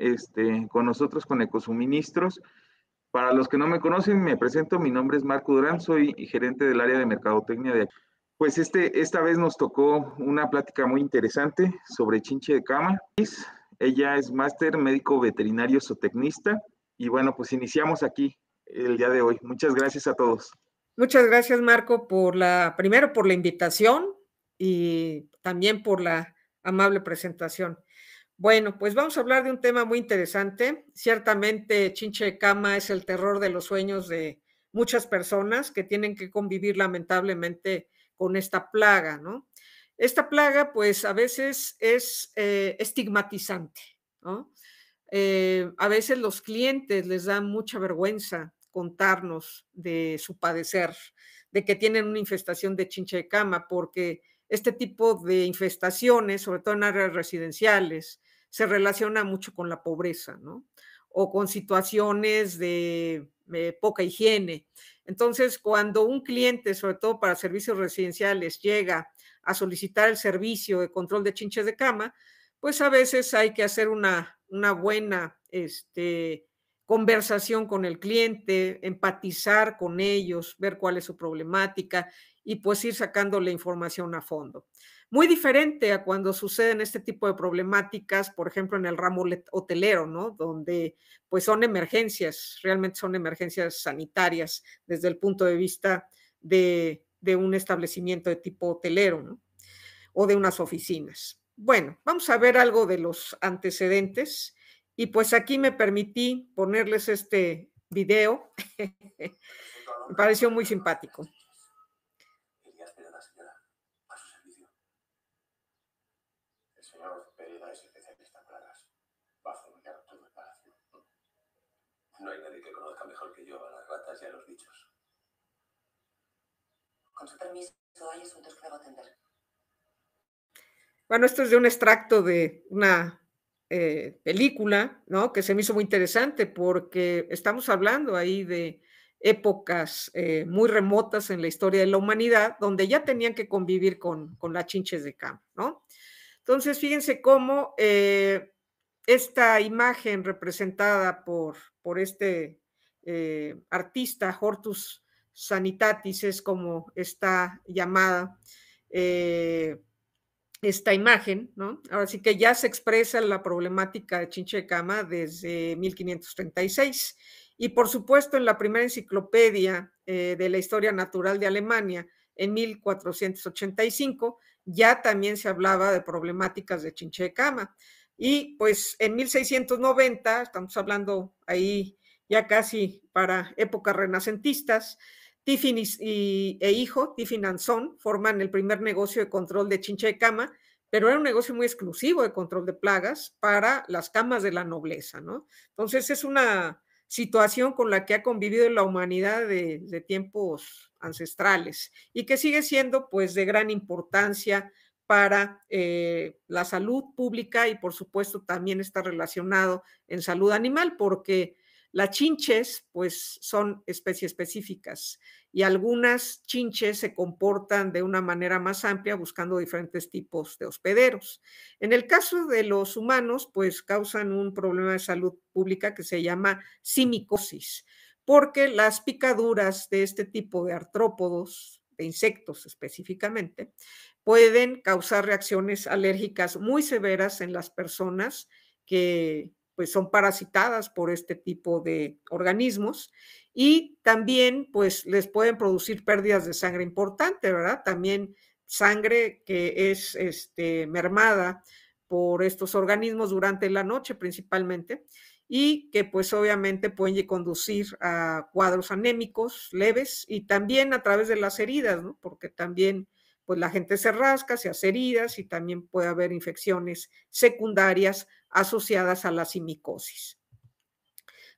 Este, con nosotros con Ecosuministros. Para los que no me conocen, me presento, mi nombre es Marco Durán, soy gerente del área de mercadotecnia de Pues este, esta vez nos tocó una plática muy interesante sobre chinche de cama. Ella es máster médico veterinario zootecnista y bueno, pues iniciamos aquí el día de hoy. Muchas gracias a todos. Muchas gracias, Marco, por la, primero por la invitación y también por la amable presentación. Bueno, pues vamos a hablar de un tema muy interesante. Ciertamente, Chinche de Cama es el terror de los sueños de muchas personas que tienen que convivir lamentablemente con esta plaga, ¿no? Esta plaga, pues a veces es eh, estigmatizante, ¿no? Eh, a veces los clientes les dan mucha vergüenza contarnos de su padecer, de que tienen una infestación de chinche de cama, porque este tipo de infestaciones, sobre todo en áreas residenciales, se relaciona mucho con la pobreza, ¿no? O con situaciones de, eh, poca higiene. Entonces, cuando un cliente, sobre todo para servicios residenciales, llega a solicitar el servicio de control de chinches de cama, pues a veces hay que hacer una, buena este, conversación con el cliente, empatizar con ellos, ver cuál es su problemática y pues ir sacando la información a fondo muy diferente a cuando suceden este tipo de problemáticas, por ejemplo, en el ramo hotelero, ¿no? Donde pues son emergencias, realmente son emergencias sanitarias desde el punto de vista de, un establecimiento de tipo hotelero, O de unas oficinas. Bueno, vamos a ver algo de los antecedentes y pues aquí me permití ponerles este video. me pareció muy simpático. No hay nadie que conozca mejor que yo a las ratas y a los bichos. Con su permiso, hay asuntos que debo atender. Bueno, esto es de un extracto de una eh, película, ¿no? Que se me hizo muy interesante porque estamos hablando ahí de épocas eh, muy remotas en la historia de la humanidad, donde ya tenían que convivir con, con las chinches de campo, ¿no? Entonces, fíjense cómo eh, esta imagen representada por, este eh, artista, Hortus Sanitatis, es como está llamada eh, esta imagen, ¿no? Ahora sí que ya se expresa la problemática de Chinchecama desde 1536. Y por supuesto, en la primera enciclopedia eh, de la historia natural de Alemania, en 1485, ya también se hablaba de problemáticas de Chinchecama. Y pues en 1690, estamos hablando ahí ya casi para épocas renacentistas, Tiffin e hijo, Tiffin Anson, forman el primer negocio de control de chincha de cama, pero era un negocio muy exclusivo de control de plagas para las camas de la nobleza, ¿no? Entonces es una situación con la que ha convivido la humanidad de, de tiempos ancestrales y que sigue siendo pues de gran importancia para eh, la salud pública y por supuesto también está relacionado en salud animal porque las chinches pues son especies específicas y algunas chinches se comportan de una manera más amplia buscando diferentes tipos de hospederos. En el caso de los humanos pues causan un problema de salud pública que se llama simicosis porque las picaduras de este tipo de artrópodos de insectos específicamente, pueden causar reacciones alérgicas muy severas en las personas que pues, son parasitadas por este tipo de organismos y también pues les pueden producir pérdidas de sangre importante, ¿verdad? También sangre que es este, mermada por estos organismos durante la noche principalmente y que pues obviamente pueden conducir a cuadros anémicos leves y también a través de las heridas, ¿no? Porque también pues la gente se rasca, se hace heridas y también puede haber infecciones secundarias asociadas a la simicosis.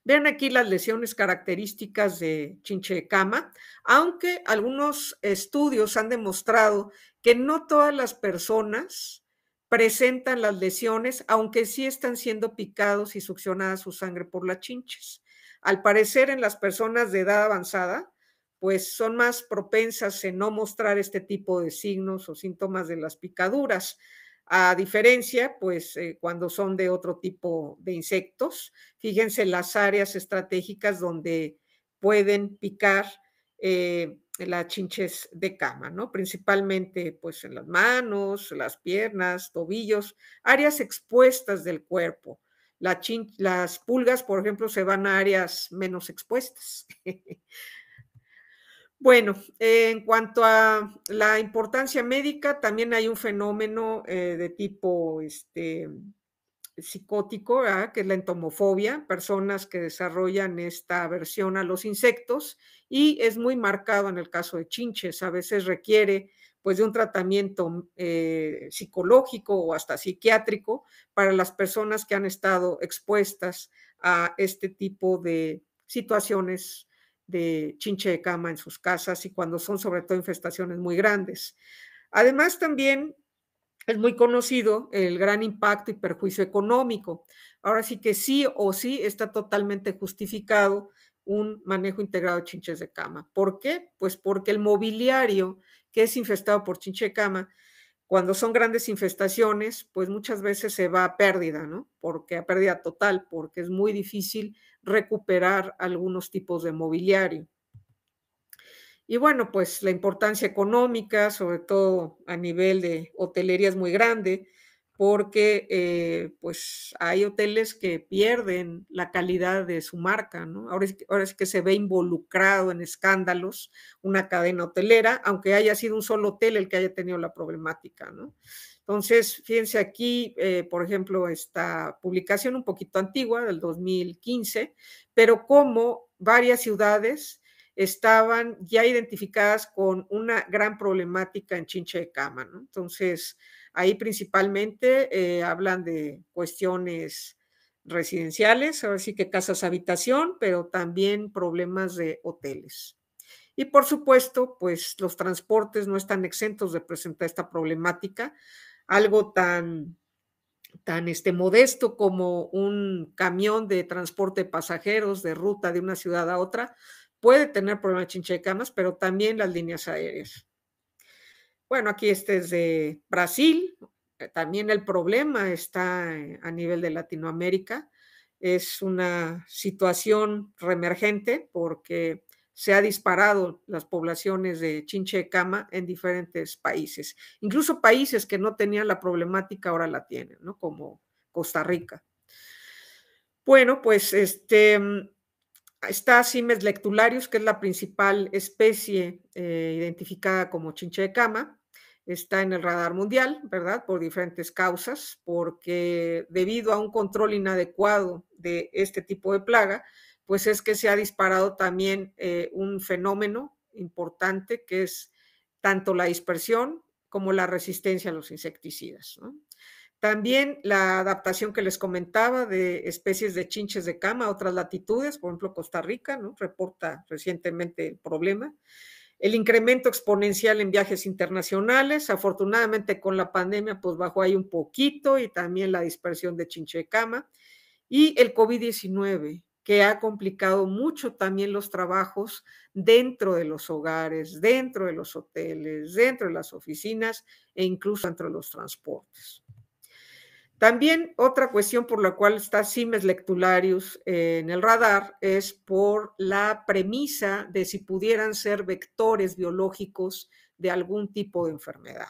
Vean aquí las lesiones características de chinche de cama, aunque algunos estudios han demostrado que no todas las personas presentan las lesiones, aunque sí están siendo picados y succionadas su sangre por las chinches. Al parecer, en las personas de edad avanzada, pues son más propensas en no mostrar este tipo de signos o síntomas de las picaduras, a diferencia, pues, eh, cuando son de otro tipo de insectos. Fíjense las áreas estratégicas donde pueden picar eh, las chinches de cama, ¿no? Principalmente, pues, en las manos, las piernas, tobillos, áreas expuestas del cuerpo. las pulgas, por ejemplo, se van a áreas menos expuestas. Bueno, eh, en cuanto a la importancia médica, también hay un fenómeno eh, de tipo este, psicótico, que es la entomofobia, personas que desarrollan esta aversión a los insectos y es muy marcado en el caso de chinches, a veces requiere pues de un tratamiento eh, psicológico o hasta psiquiátrico para las personas que han estado expuestas a este tipo de situaciones de chinche de cama en sus casas y cuando son sobre todo infestaciones muy grandes. Además, también es muy conocido el gran impacto y perjuicio económico. Ahora sí que sí o sí está totalmente justificado un manejo integrado de chinches de cama. ¿Por qué? Pues porque el mobiliario que es infestado por chinche de cama, cuando son grandes infestaciones, pues muchas veces se va a pérdida, ¿no? Porque a pérdida total, porque es muy difícil recuperar algunos tipos de mobiliario. Y bueno, pues la importancia económica, sobre todo a nivel de hotelería, es muy grande porque eh, pues hay hoteles que pierden la calidad de su marca, ¿no? Ahora es, que, ahora es que se ve involucrado en escándalos una cadena hotelera, aunque haya sido un solo hotel el que haya tenido la problemática, ¿no? Entonces, fíjense aquí, eh, por ejemplo, esta publicación un poquito antigua, del 2015, pero como varias ciudades estaban ya identificadas con una gran problemática en Chinche de Cama. Entonces, ahí principalmente eh, hablan de cuestiones residenciales, ahora sí que casas habitación, pero también problemas de hoteles. Y por supuesto, pues los transportes no están exentos de presentar esta problemática, algo tan, tan este, modesto como un camión de transporte de pasajeros de ruta de una ciudad a otra, puede tener problemas de chincha de camas, pero también las líneas aéreas. Bueno, aquí este es de Brasil, eh, también el problema está eh, a nivel de Latinoamérica, es una situación remergente porque se ha disparado las poblaciones de chinche de cama en diferentes países. Incluso países que no tenían la problemática ahora la tienen, ¿no? Como Costa Rica. Bueno, pues este, mm, está Simes lectularius, que es la principal especie eh, identificada como chinche de cama. Está en el radar mundial, ¿verdad? Por diferentes causas, porque debido a un control inadecuado de este tipo de plaga, pues es que se ha disparado también eh, un fenómeno importante que es tanto la dispersión como la resistencia a los insecticidas. También la adaptación que les comentaba de especies de chinches de cama a otras latitudes, por ejemplo Costa Rica, ¿no? reporta recientemente el problema. El incremento exponencial en viajes internacionales, afortunadamente con la pandemia, pues bajó ahí un poquito y también la dispersión de chinche de cama. Y el COVID-19, que ha complicado mucho también los trabajos dentro de los hogares, dentro de los hoteles, dentro de las oficinas e incluso entre los transportes. También otra cuestión por la cual está CIMES Lectularius eh, en el radar es por la premisa de si pudieran ser vectores biológicos de algún tipo de enfermedad.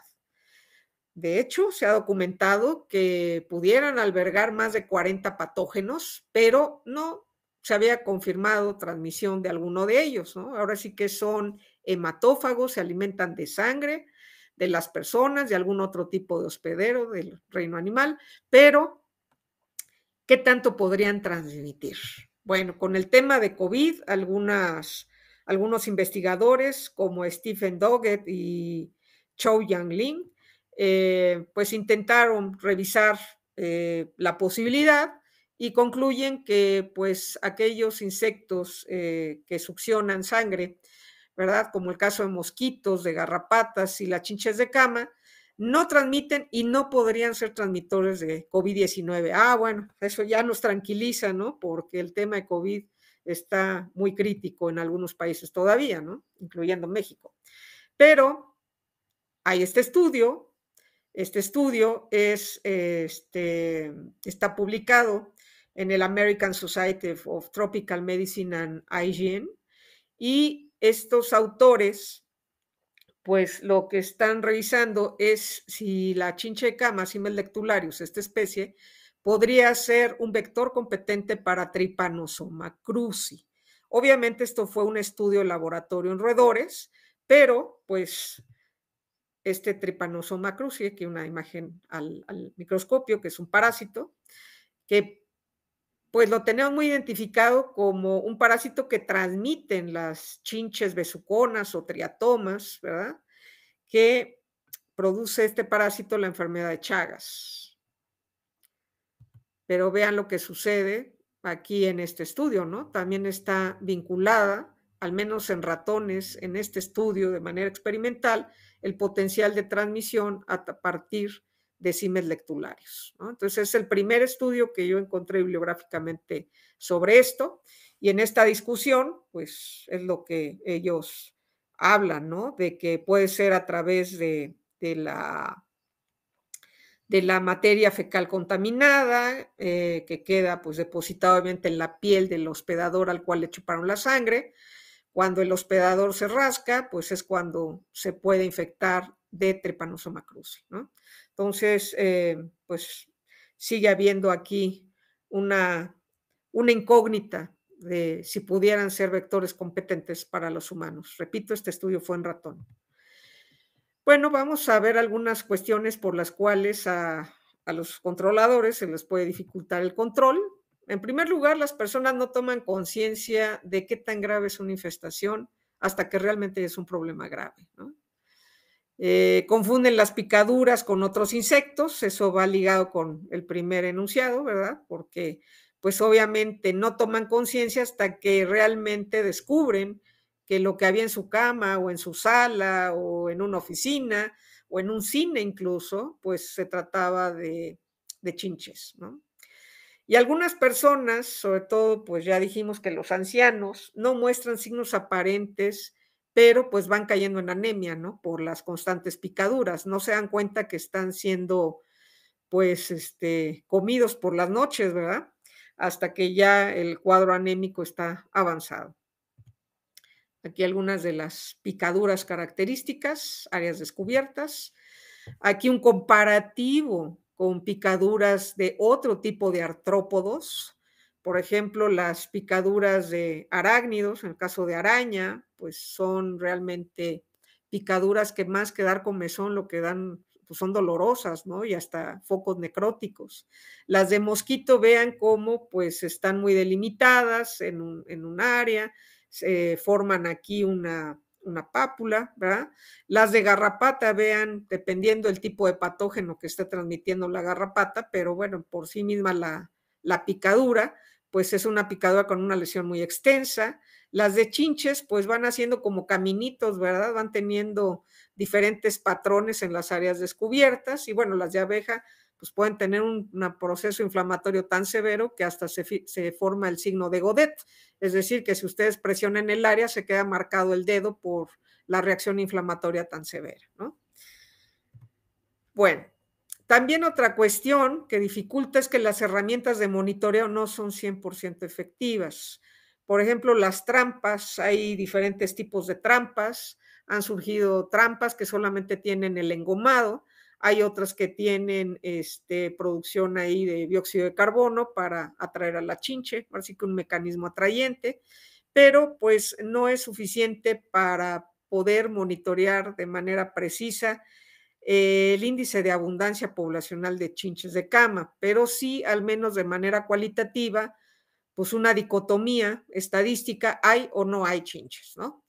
De hecho, se ha documentado que pudieran albergar más de 40 patógenos, pero no se había confirmado transmisión de alguno de ellos, ¿no? Ahora sí que son hematófagos, se alimentan de sangre de las personas, de algún otro tipo de hospedero del reino animal, pero ¿qué tanto podrían transmitir? Bueno, con el tema de COVID, algunas, algunos investigadores como Stephen Doggett y Chou Yang Lin, eh, pues intentaron revisar eh, la posibilidad y concluyen que pues aquellos insectos eh, que succionan sangre, ¿verdad? Como el caso de mosquitos, de garrapatas y las chinches de cama, no transmiten y no podrían ser transmitores de COVID-19. Ah, bueno, eso ya nos tranquiliza, ¿no? Porque el tema de COVID está muy crítico en algunos países todavía, ¿no? Incluyendo México. Pero hay este estudio, este estudio es, este, está publicado en el American Society of Tropical Medicine and Hygiene. Y estos autores, pues lo que están revisando es si la chincheca Massimus lectularius, esta especie, podría ser un vector competente para Trypanosoma cruzi. Obviamente esto fue un estudio de laboratorio en roedores, pero pues este Trypanosoma cruzi, que una imagen al, al microscopio, que es un parásito, que pues lo tenemos muy identificado como un parásito que transmiten las chinches besuconas o triatomas, ¿verdad? Que produce este parásito la enfermedad de Chagas. Pero vean lo que sucede aquí en este estudio, ¿no? También está vinculada, al menos en ratones, en este estudio de manera experimental, el potencial de transmisión a partir decimes lectularios. Entonces es el primer estudio que yo encontré bibliográficamente sobre esto y en esta discusión, pues es lo que ellos hablan, ¿no? De que puede ser a través de, la de la materia fecal contaminada, eh, que queda pues depositada obviamente en la piel del hospedador al cual le chuparon la sangre. Cuando el hospedador se rasca, pues es cuando se puede infectar de Trepanosoma cruzi. ¿no? Entonces, eh, pues sigue habiendo aquí una, una incógnita de si pudieran ser vectores competentes para los humanos. Repito, este estudio fue en ratón. Bueno, vamos a ver algunas cuestiones por las cuales a, a los controladores se les puede dificultar el control. En primer lugar, las personas no toman conciencia de qué tan grave es una infestación hasta que realmente es un problema grave. ¿no? Eh, confunden las picaduras con otros insectos, eso va ligado con el primer enunciado, ¿verdad? Porque pues obviamente no toman conciencia hasta que realmente descubren que lo que había en su cama o en su sala o en una oficina o en un cine incluso, pues se trataba de, de chinches, ¿no? Y algunas personas, sobre todo, pues ya dijimos que los ancianos, no muestran signos aparentes pero pues van cayendo en anemia, ¿no? Por las constantes picaduras, no se dan cuenta que están siendo pues este comidos por las noches, ¿verdad? Hasta que ya el cuadro anémico está avanzado. Aquí algunas de las picaduras características, áreas descubiertas. Aquí un comparativo con picaduras de otro tipo de artrópodos, por ejemplo, las picaduras de arácnidos, en el caso de araña, pues son realmente picaduras que más que dar comezón lo que dan pues son dolorosas, ¿no? Y hasta focos necróticos. Las de mosquito, vean cómo pues están muy delimitadas en un, área, se forman aquí una, pápula, ¿verdad? Las de garrapata, vean, dependiendo del tipo de patógeno que esté transmitiendo la garrapata, pero bueno, por sí misma la, la picadura, pues es una picadura con una lesión muy extensa. Las de chinches, pues van haciendo como caminitos, ¿verdad? Van teniendo diferentes patrones en las áreas descubiertas. Y bueno, las de abeja, pues pueden tener un, proceso inflamatorio tan severo que hasta se, se, forma el signo de Godet. Es decir, que si ustedes presionan el área, se queda marcado el dedo por la reacción inflamatoria tan severa, ¿no? Bueno, también otra cuestión que dificulta es que las herramientas de monitoreo no son 100% efectivas. Por ejemplo, las trampas, hay diferentes tipos de trampas, han surgido trampas que solamente tienen el engomado, hay otras que tienen este, producción ahí de dióxido de carbono para atraer a la chinche, así que un mecanismo atrayente, pero pues no es suficiente para poder monitorear de manera precisa eh, el índice de abundancia poblacional de chinches de cama, pero sí, al menos de manera cualitativa, pues una dicotomía estadística, hay o no hay chinches, ¿no?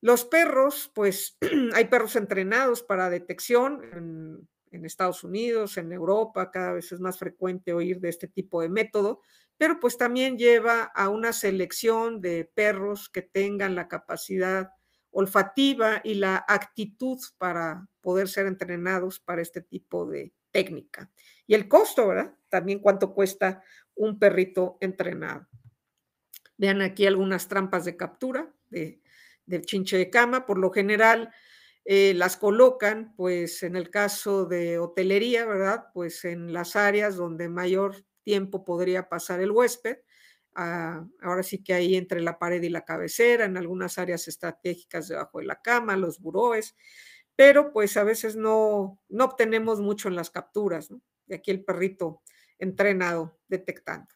Los perros, pues hay perros entrenados para detección en, en, Estados Unidos, en Europa, cada vez es más frecuente oír de este tipo de método, pero pues también lleva a una selección de perros que tengan la capacidad olfativa y la actitud para poder ser entrenados para este tipo de técnica. Y el costo, ¿verdad? También cuánto cuesta un perrito entrenado. Vean aquí algunas trampas de captura de, del chinche de cama. Por lo general eh, las colocan, pues en el caso de hotelería, ¿verdad? Pues en las áreas donde mayor tiempo podría pasar el huésped ahora sí que hay entre la pared y la cabecera, en algunas áreas estratégicas debajo de la cama, los buróes, pero pues a veces no, no obtenemos mucho en las capturas, ¿no? de aquí el perrito entrenado detectando.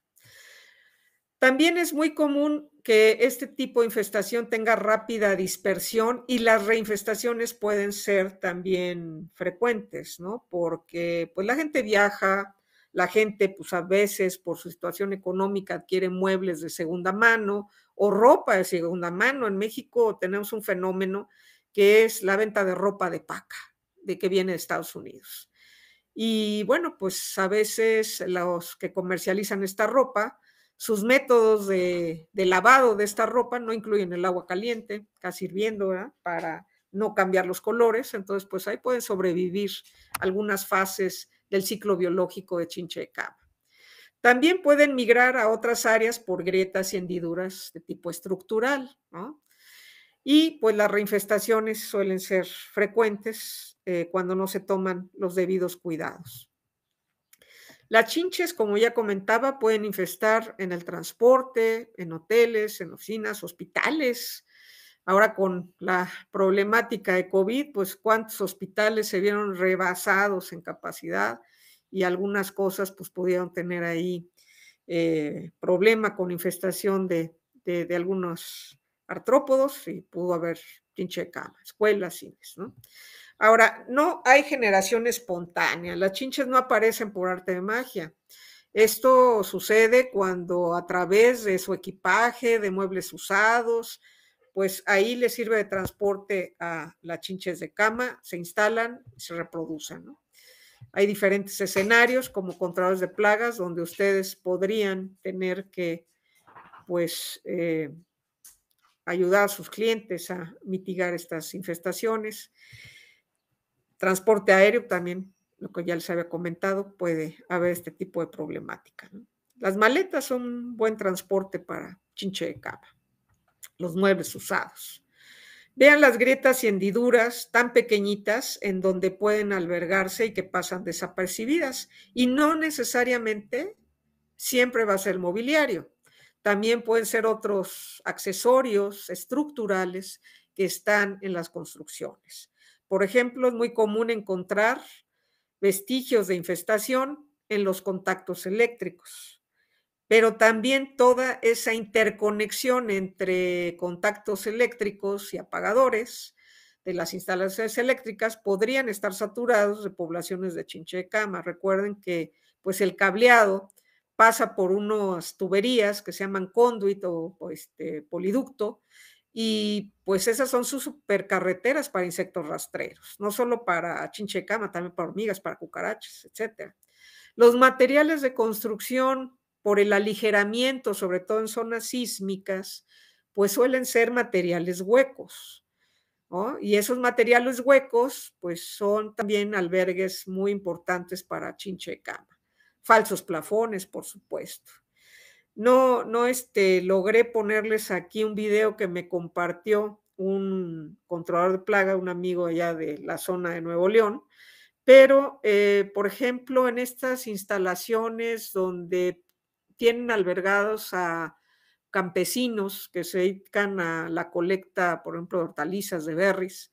También es muy común que este tipo de infestación tenga rápida dispersión y las reinfestaciones pueden ser también frecuentes, ¿no? Porque pues la gente viaja, la gente, pues a veces por su situación económica, adquiere muebles de segunda mano o ropa de segunda mano. En México tenemos un fenómeno que es la venta de ropa de paca, de que viene de Estados Unidos. Y bueno, pues a veces los que comercializan esta ropa, sus métodos de, lavado de esta ropa no incluyen el agua caliente, casi hirviendo, para no cambiar los colores. Entonces, pues ahí pueden sobrevivir algunas fases del ciclo biológico de chinche cabra. También pueden migrar a otras áreas por grietas y hendiduras de tipo estructural, ¿no? Y pues las reinfestaciones suelen ser frecuentes eh, cuando no se toman los debidos cuidados. Las chinches, como ya comentaba, pueden infestar en el transporte, en hoteles, en oficinas, hospitales, Ahora con la problemática de COVID, pues cuántos hospitales se vieron rebasados en capacidad y algunas cosas pues pudieron tener ahí eh, problema con infestación de, algunos artrópodos y pudo haber chinche de cama, escuelas, cines, ¿no? Ahora, no hay generación espontánea, las chinches no aparecen por arte de magia. Esto sucede cuando a través de su equipaje, de muebles usados, pues ahí le sirve de transporte a las chinches de cama, se instalan y se reproducen. Hay diferentes escenarios como controladores de plagas donde ustedes podrían tener que pues eh, ayudar a sus clientes a mitigar estas infestaciones. Transporte aéreo también, lo que ya les había comentado, puede haber este tipo de problemática. Las maletas son un buen transporte para chinche de cama los muebles usados. Vean las grietas y hendiduras tan pequeñitas en donde pueden albergarse y que pasan desapercibidas. Y no necesariamente siempre va a ser mobiliario. También pueden ser otros accesorios estructurales que están en las construcciones. Por ejemplo, es muy común encontrar vestigios de infestación en los contactos eléctricos pero también toda esa interconexión entre contactos eléctricos y apagadores de las instalaciones eléctricas podrían estar saturados de poblaciones de chinchecama. Recuerden que pues el cableado pasa por unas tuberías que se llaman conduit o, este, poliducto y pues esas son sus supercarreteras para insectos rastreros, no solo para chinchecama, también para hormigas, para cucarachas, etc. Los materiales de construcción por el aligeramiento, sobre todo en zonas sísmicas, pues suelen ser materiales huecos. ¿no? Y esos materiales huecos, pues son también albergues muy importantes para chinche cama. Falsos plafones, por supuesto. No, no este, logré ponerles aquí un video que me compartió un controlador de plaga, un amigo allá de la zona de Nuevo León. Pero, eh, por ejemplo, en estas instalaciones donde tienen albergados a campesinos que se dedican a la colecta, por ejemplo, de hortalizas, de berries,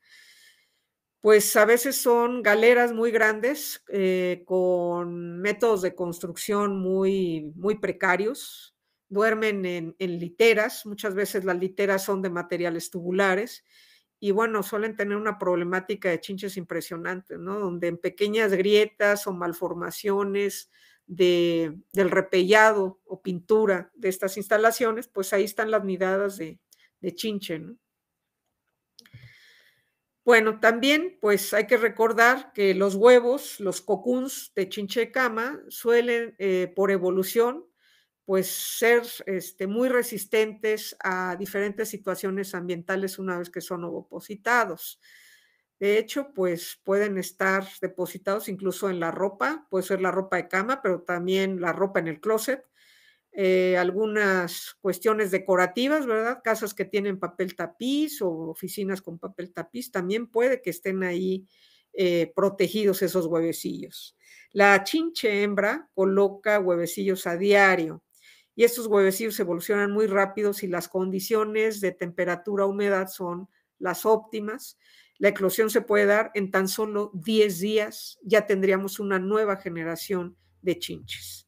pues a veces son galeras muy grandes eh, con métodos de construcción muy, muy precarios, duermen en, en, literas, muchas veces las literas son de materiales tubulares y bueno, suelen tener una problemática de chinches impresionante, ¿no? Donde en pequeñas grietas o malformaciones de, del repellado o pintura de estas instalaciones, pues ahí están las miradas de, de Chinche. Bueno, también pues hay que recordar que los huevos, los cocuns de chinche cama, suelen eh, por evolución pues ser este, muy resistentes a diferentes situaciones ambientales una vez que son ovopositados. De hecho, pues pueden estar depositados incluso en la ropa, puede ser la ropa de cama, pero también la ropa en el closet. Eh, algunas cuestiones decorativas, ¿verdad? Casas que tienen papel tapiz o oficinas con papel tapiz, también puede que estén ahí eh, protegidos esos huevecillos. La chinche hembra coloca huevecillos a diario y estos huevecillos evolucionan muy rápido si las condiciones de temperatura, humedad son las óptimas. La eclosión se puede dar en tan solo 10 días, ya tendríamos una nueva generación de chinches.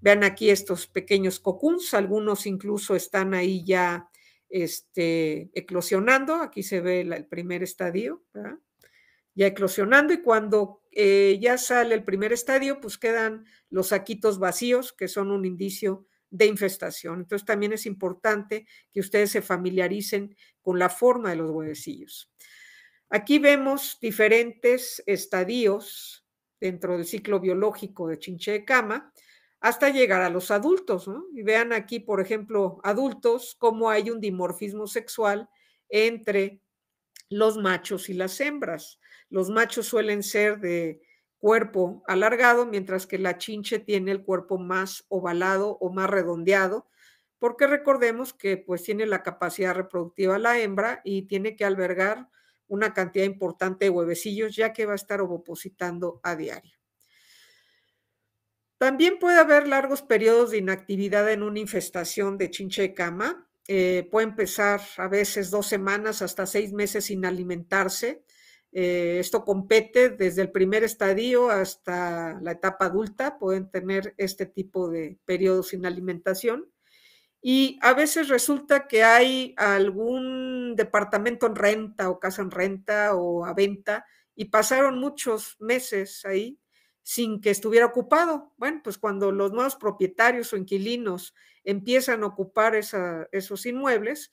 Vean aquí estos pequeños cocuns, algunos incluso están ahí ya este, eclosionando, aquí se ve el primer estadio, ya eclosionando y cuando eh, ya sale el primer estadio, pues quedan los saquitos vacíos, que son un indicio de infestación. Entonces también es importante que ustedes se familiaricen con la forma de los huevecillos. Aquí vemos diferentes estadios dentro del ciclo biológico de Chinche de Cama hasta llegar a los adultos. Y vean aquí, por ejemplo, adultos, cómo hay un dimorfismo sexual entre los machos y las hembras. Los machos suelen ser de cuerpo alargado, mientras que la chinche tiene el cuerpo más ovalado o más redondeado, porque recordemos que pues tiene la capacidad reproductiva la hembra y tiene que albergar una cantidad importante de huevecillos, ya que va a estar ovopositando a diario. También puede haber largos periodos de inactividad en una infestación de chinche de cama. Eh, puede empezar a veces dos semanas hasta seis meses sin alimentarse. Eh, esto compete desde el primer estadio hasta la etapa adulta. Pueden tener este tipo de periodos sin alimentación y a veces resulta que hay algún departamento en renta o casa en renta o a venta y pasaron muchos meses ahí sin que estuviera ocupado. Bueno, pues cuando los nuevos propietarios o inquilinos empiezan a ocupar esos inmuebles,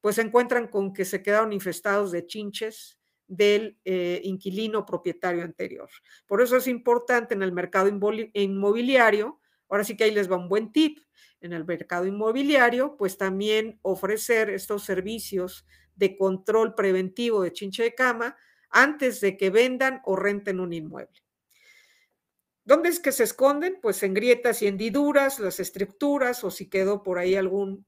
pues se encuentran con que se quedaron infestados de chinches del eh, inquilino propietario anterior. Por eso es importante en el mercado inmobiliario, ahora sí que ahí les va un buen tip, en el mercado inmobiliario, pues también ofrecer estos servicios de control preventivo de chinche de cama antes de que vendan o renten un inmueble. ¿Dónde es que se esconden? Pues en grietas y hendiduras, las estructuras o si quedó por ahí algún,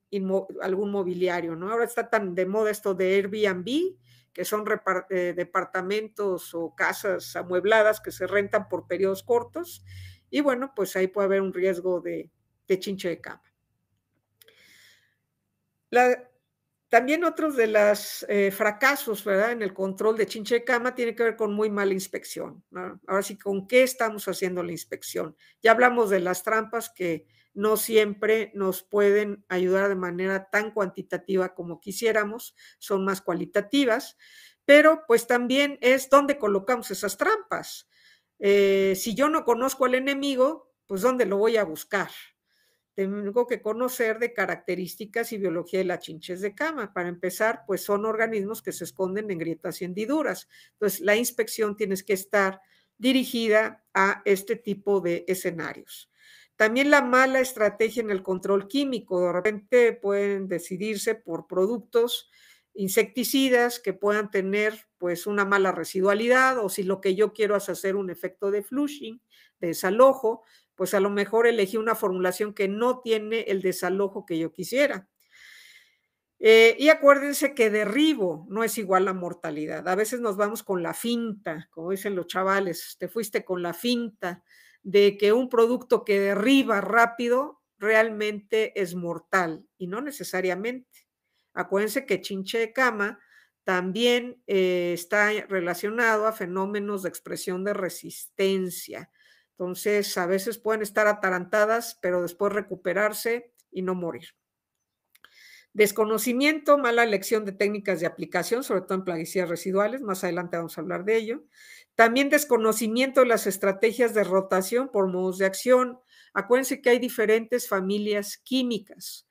algún mobiliario, ¿no? Ahora está tan de moda esto de Airbnb, que son eh, departamentos o casas amuebladas que se rentan por periodos cortos y bueno, pues ahí puede haber un riesgo de chinche de cama también otros de los eh, fracasos en el control de chinche cama tiene que ver con muy mala inspección. Ahora sí, ¿con qué estamos haciendo la inspección? Ya hablamos de las trampas que no siempre nos pueden ayudar de manera tan cuantitativa como quisiéramos, son más cualitativas, pero pues también es dónde colocamos esas trampas. Eh, si yo no conozco al enemigo, pues dónde lo voy a buscar, tengo que conocer de características y biología de las chinches de cama. Para empezar, pues son organismos que se esconden en grietas y hendiduras. Entonces, la inspección tienes que estar dirigida a este tipo de escenarios. También la mala estrategia en el control químico. De repente pueden decidirse por productos insecticidas que puedan tener pues una mala residualidad o si lo que yo quiero es hacer un efecto de flushing, de desalojo, pues a lo mejor elegí una formulación que no tiene el desalojo que yo quisiera. Eh, y acuérdense que derribo no es igual a mortalidad. A veces nos vamos con la finta, como dicen los chavales, te fuiste con la finta de que un producto que derriba rápido realmente es mortal y no necesariamente. Acuérdense que chinche de cama también eh, está relacionado a fenómenos de expresión de resistencia entonces, a veces pueden estar atarantadas, pero después recuperarse y no morir. Desconocimiento, mala elección de técnicas de aplicación, sobre todo en plaguicidas residuales, más adelante vamos a hablar de ello. También desconocimiento de las estrategias de rotación por modos de acción. Acuérdense que hay diferentes familias químicas.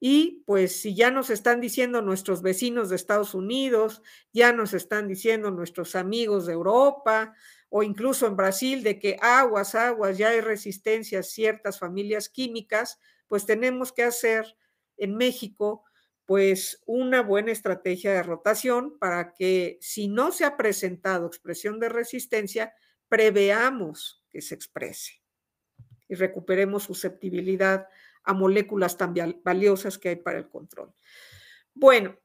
Y pues si ya nos están diciendo nuestros vecinos de Estados Unidos, ya nos están diciendo nuestros amigos de Europa, o incluso en Brasil, de que aguas, aguas, ya hay resistencia a ciertas familias químicas, pues tenemos que hacer en México pues una buena estrategia de rotación para que si no se ha presentado expresión de resistencia, preveamos que se exprese y recuperemos susceptibilidad a moléculas tan valiosas que hay para el control. Bueno,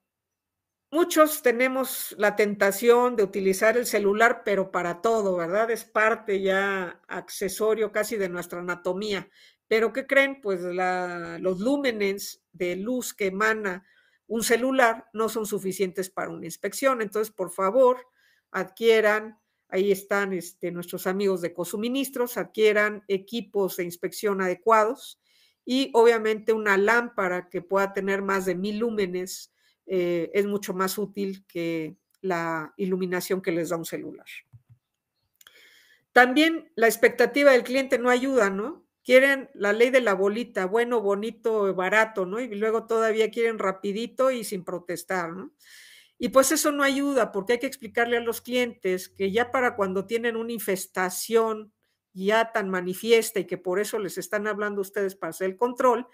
Muchos tenemos la tentación de utilizar el celular, pero para todo, ¿verdad? Es parte ya accesorio casi de nuestra anatomía. Pero ¿qué creen? Pues los lúmenes de luz que emana un celular no son suficientes para una inspección. Entonces, por favor, adquieran, ahí están este, nuestros amigos de Cosuministros, adquieran equipos de inspección adecuados y obviamente una lámpara que pueda tener más de mil lúmenes eh, es mucho más útil que la iluminación que les da un celular. También la expectativa del cliente no ayuda, ¿no? Quieren la ley de la bolita, bueno, bonito, barato, ¿no? Y luego todavía quieren rapidito y sin protestar, ¿no? Y pues eso no ayuda porque hay que explicarle a los clientes que ya para cuando tienen una infestación ya tan manifiesta y que por eso les están hablando ustedes para hacer el control,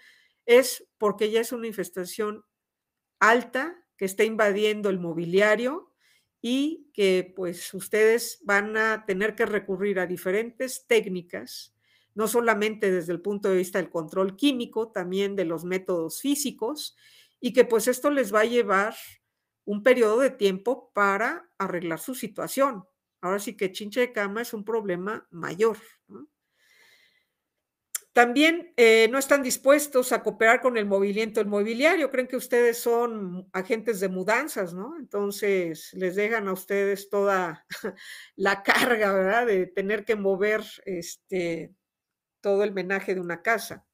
es porque ya es una infestación alta que está invadiendo el mobiliario y que pues ustedes van a tener que recurrir a diferentes técnicas, no solamente desde el punto de vista del control químico, también de los métodos físicos, y que pues esto les va a llevar un periodo de tiempo para arreglar su situación. Ahora sí que chinche de cama es un problema mayor. ¿no? También eh, no están dispuestos a cooperar con el movimiento inmobiliario. Creen que ustedes son agentes de mudanzas, ¿no? Entonces les dejan a ustedes toda la carga, ¿verdad? De tener que mover este, todo el menaje de una casa.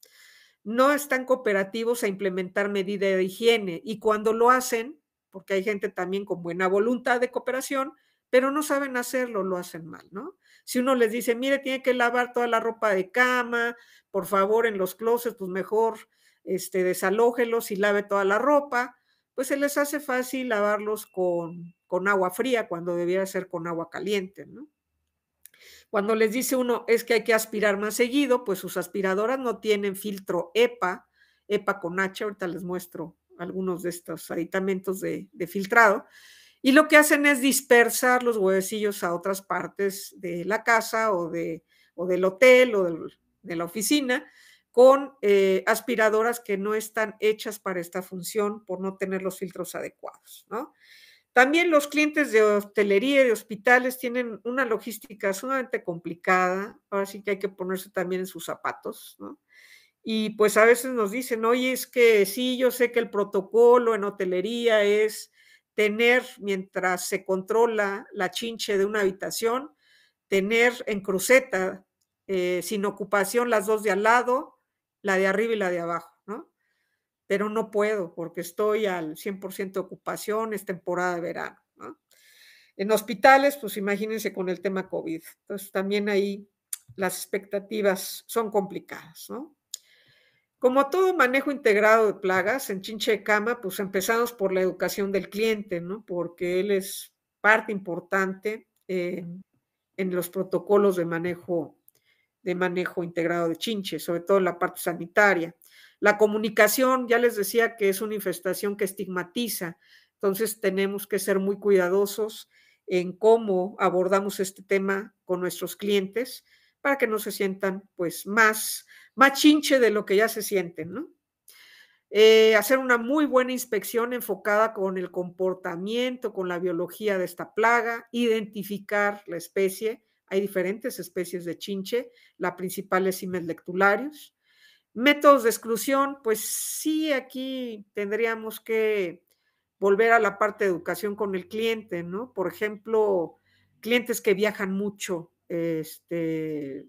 No están cooperativos a implementar medidas de higiene y cuando lo hacen, porque hay gente también con buena voluntad de cooperación, pero no saben hacerlo, lo hacen mal, ¿no? Si uno les dice, mire, tiene que lavar toda la ropa de cama, por favor, en los closets, pues mejor este, desalójelos y lave toda la ropa, pues se les hace fácil lavarlos con, con agua fría cuando debiera ser con agua caliente, Cuando les dice uno es que hay que aspirar más seguido, pues sus aspiradoras no tienen filtro EPA, EPA con H, ahorita les muestro algunos de estos aditamentos de filtrado, y lo que hacen es dispersar los huevecillos a otras partes de la casa o, de, del hotel o de la oficina con eh, aspiradoras que no están hechas para esta función por no tener los filtros adecuados. ¿no? También los clientes de hostelería y de hospitales tienen una logística sumamente complicada, ahora sí que hay que ponerse también en sus zapatos, ¿no? Y pues a veces nos dicen, oye, es que sí, yo sé que el protocolo en hotelería es tener, mientras se controla la chinche de una habitación, tener en cruceta, eh, sin ocupación, las dos de al lado, la de arriba y la de abajo, ¿no? Pero no puedo porque estoy al 100% de ocupación, es temporada de verano, ¿no? En hospitales, pues imagínense con el tema COVID. Entonces, también ahí las expectativas son complicadas, ¿no? Como todo manejo integrado de plagas, en Chinche de Cama, pues empezamos por la educación del cliente, ¿no? Porque él es parte importante en los protocolos de manejo, de manejo integrado de chinche, sobre todo en la parte sanitaria. La comunicación, ya les decía que es una infestación que estigmatiza, entonces tenemos que ser muy cuidadosos en cómo abordamos este tema con nuestros clientes para que no se sientan pues más más chinche de lo que ya se sienten, ¿no? Eh, hacer una muy buena inspección enfocada con el comportamiento, con la biología de esta plaga, identificar la especie. Hay diferentes especies de chinche, la principal es Himes lectularius. Métodos de exclusión, pues sí, aquí tendríamos que volver a la parte de educación con el cliente, ¿no? Por ejemplo, clientes que viajan mucho, este,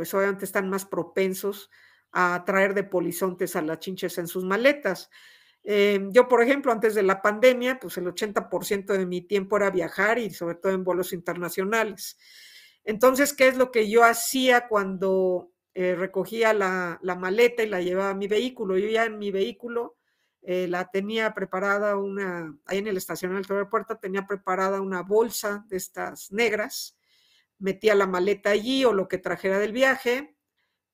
pues obviamente están más propensos a traer de polizontes a las chinches en sus maletas. Eh, yo, por ejemplo, antes de la pandemia, pues el 80% de mi tiempo era viajar y sobre todo en vuelos internacionales. Entonces, ¿qué es lo que yo hacía cuando eh, recogía la, maleta y la llevaba a mi vehículo? Yo ya en mi vehículo eh, la tenía preparada una, ahí en el estacionamiento del aeropuerto tenía preparada una bolsa de estas negras metía la maleta allí o lo que trajera del viaje,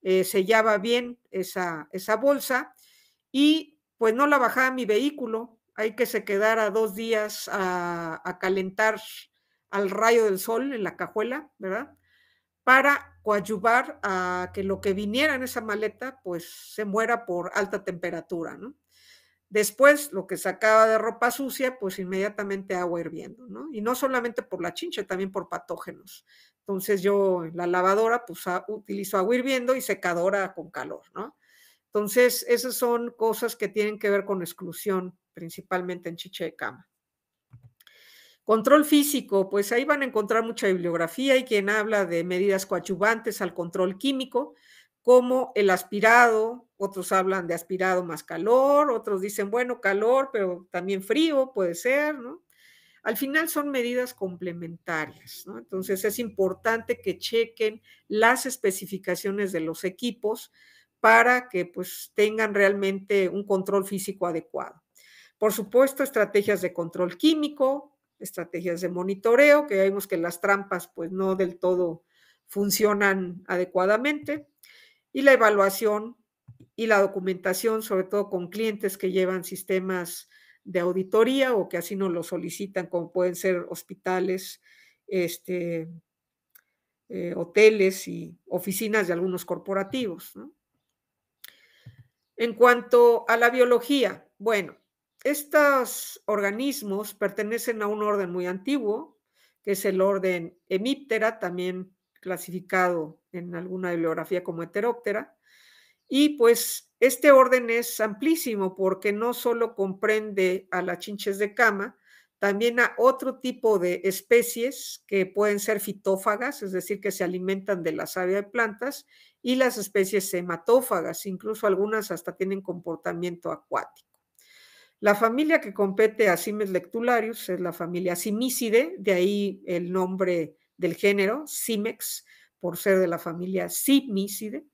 eh, sellaba bien esa, esa bolsa y pues no la bajaba mi vehículo, hay que se quedara dos días a, calentar al rayo del sol en la cajuela, ¿verdad? Para coadyuvar a que lo que viniera en esa maleta pues se muera por alta temperatura, ¿no? Después, lo que sacaba de ropa sucia, pues inmediatamente agua hirviendo, ¿no? Y no solamente por la chincha, también por patógenos. Entonces yo la lavadora pues utilizo agua hirviendo y secadora con calor, ¿no? Entonces esas son cosas que tienen que ver con exclusión, principalmente en chicha de cama. Control físico, pues ahí van a encontrar mucha bibliografía y quien habla de medidas coadyuvantes al control químico, como el aspirado, otros hablan de aspirado más calor, otros dicen, bueno, calor, pero también frío puede ser, ¿no? Al final son medidas complementarias, ¿no? Entonces es importante que chequen las especificaciones de los equipos para que pues tengan realmente un control físico adecuado. Por supuesto, estrategias de control químico, estrategias de monitoreo, que vemos que las trampas pues no del todo funcionan adecuadamente, y la evaluación y la documentación, sobre todo con clientes que llevan sistemas de auditoría o que así nos lo solicitan, como pueden ser hospitales, este, eh, hoteles y oficinas de algunos corporativos. En cuanto a la biología, bueno, estos organismos pertenecen a un orden muy antiguo, que es el orden Hemiptera, también clasificado en alguna bibliografía como heteróptera, y pues este orden es amplísimo porque no solo comprende a las chinches de cama, también a otro tipo de especies que pueden ser fitófagas, es decir, que se alimentan de la savia de plantas, y las especies hematófagas, incluso algunas hasta tienen comportamiento acuático. La familia que compete a Cimes lectularius es la familia Cimicidae, de ahí el nombre del género, Cimex, por ser de la familia Cimicidae.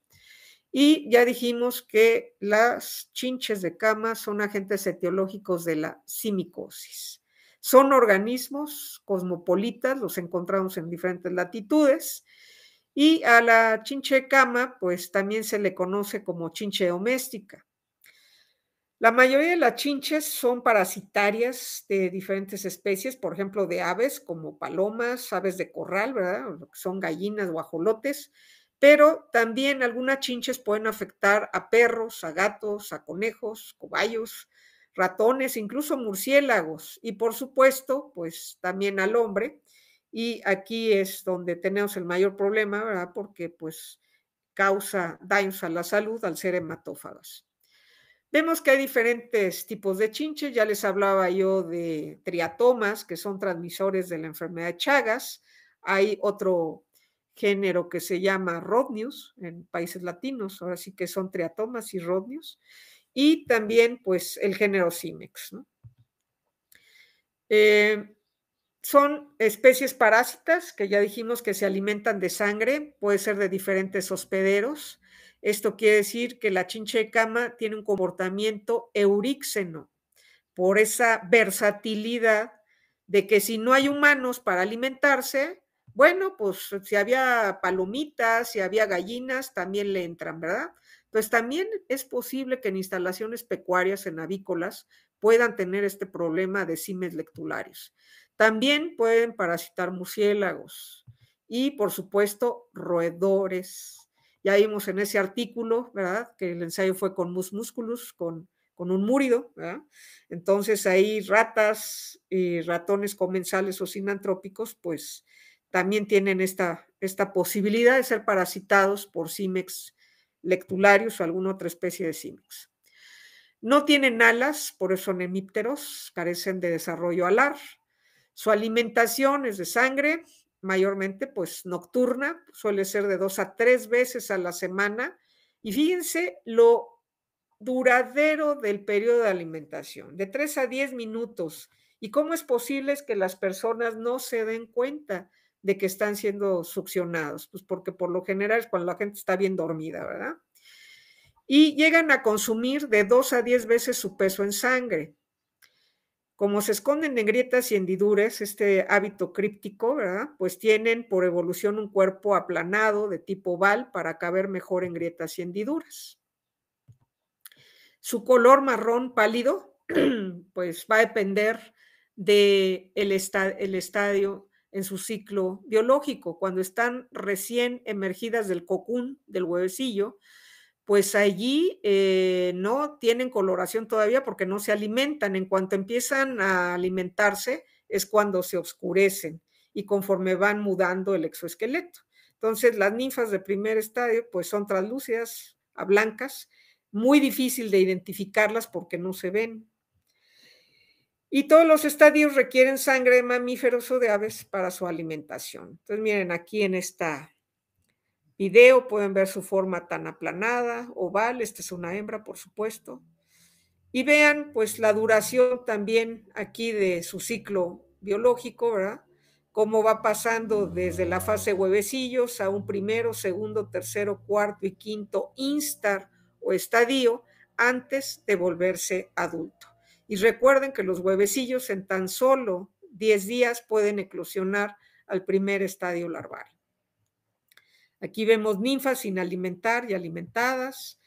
Y ya dijimos que las chinches de cama son agentes etiológicos de la simicosis. Son organismos cosmopolitas, los encontramos en diferentes latitudes. Y a la chinche de cama, pues también se le conoce como chinche doméstica. La mayoría de las chinches son parasitarias de diferentes especies, por ejemplo, de aves como palomas, aves de corral, ¿verdad? Son gallinas, guajolotes, pero también algunas chinches pueden afectar a perros, a gatos, a conejos, cobayos, ratones, incluso murciélagos y por supuesto, pues también al hombre. Y aquí es donde tenemos el mayor problema, ¿verdad? Porque pues causa daños a la salud al ser hematófagas. Vemos que hay diferentes tipos de chinches, ya les hablaba yo de triatomas, que son transmisores de la enfermedad de Chagas, hay otro género que se llama Rodnius en países latinos, ahora sí que son triatomas y Rodnius, y también pues el género Cimex. Eh, son especies parásitas que ya dijimos que se alimentan de sangre, puede ser de diferentes hospederos. Esto quiere decir que la chinche de cama tiene un comportamiento euríxeno por esa versatilidad de que si no hay humanos para alimentarse, bueno, pues si había palomitas, si había gallinas, también le entran, ¿verdad? Pues también es posible que en instalaciones pecuarias, en avícolas, puedan tener este problema de cimes lectulares. También pueden parasitar murciélagos y, por supuesto, roedores. Ya vimos en ese artículo, ¿verdad? Que el ensayo fue con mus musculus, con, con un múrido, ¿verdad? Entonces ahí ratas y ratones comensales o sinantrópicos, pues también tienen esta, posibilidad de ser parasitados por Cimex lectularius o alguna otra especie de Cimex. No tienen alas, por eso son hemípteros, carecen de desarrollo alar. Su alimentación es de sangre, mayormente pues nocturna, suele ser de dos a tres veces a la semana. Y fíjense lo duradero del periodo de alimentación, de tres a diez minutos. ¿Y cómo es posible que las personas no se den cuenta? de que están siendo succionados, pues porque por lo general es cuando la gente está bien dormida, ¿verdad? Y llegan a consumir de dos a diez veces su peso en sangre. Como se esconden en grietas y hendiduras, este hábito críptico, ¿verdad? Pues tienen por evolución un cuerpo aplanado de tipo oval para caber mejor en grietas y hendiduras. Su color marrón pálido, pues va a depender del el estadio en su ciclo biológico. Cuando están recién emergidas del cocún, del huevecillo, pues allí eh, no tienen coloración todavía porque no se alimentan. En cuanto empiezan a alimentarse es cuando se oscurecen y conforme van mudando el exoesqueleto. Entonces las ninfas de primer estadio pues son translúcidas a blancas, muy difícil de identificarlas porque no se ven, y todos los estadios requieren sangre de mamíferos o de aves para su alimentación. Entonces, miren, aquí en este video pueden ver su forma tan aplanada, oval, esta es una hembra, por supuesto. Y vean, pues, la duración también aquí de su ciclo biológico, ¿verdad? Cómo va pasando desde la fase huevecillos a un primero, segundo, tercero, cuarto y quinto instar o estadio antes de volverse adulto. Y recuerden que los huevecillos en tan solo 10 días pueden eclosionar al primer estadio larval. Aquí vemos ninfas sin alimentar y alimentadas.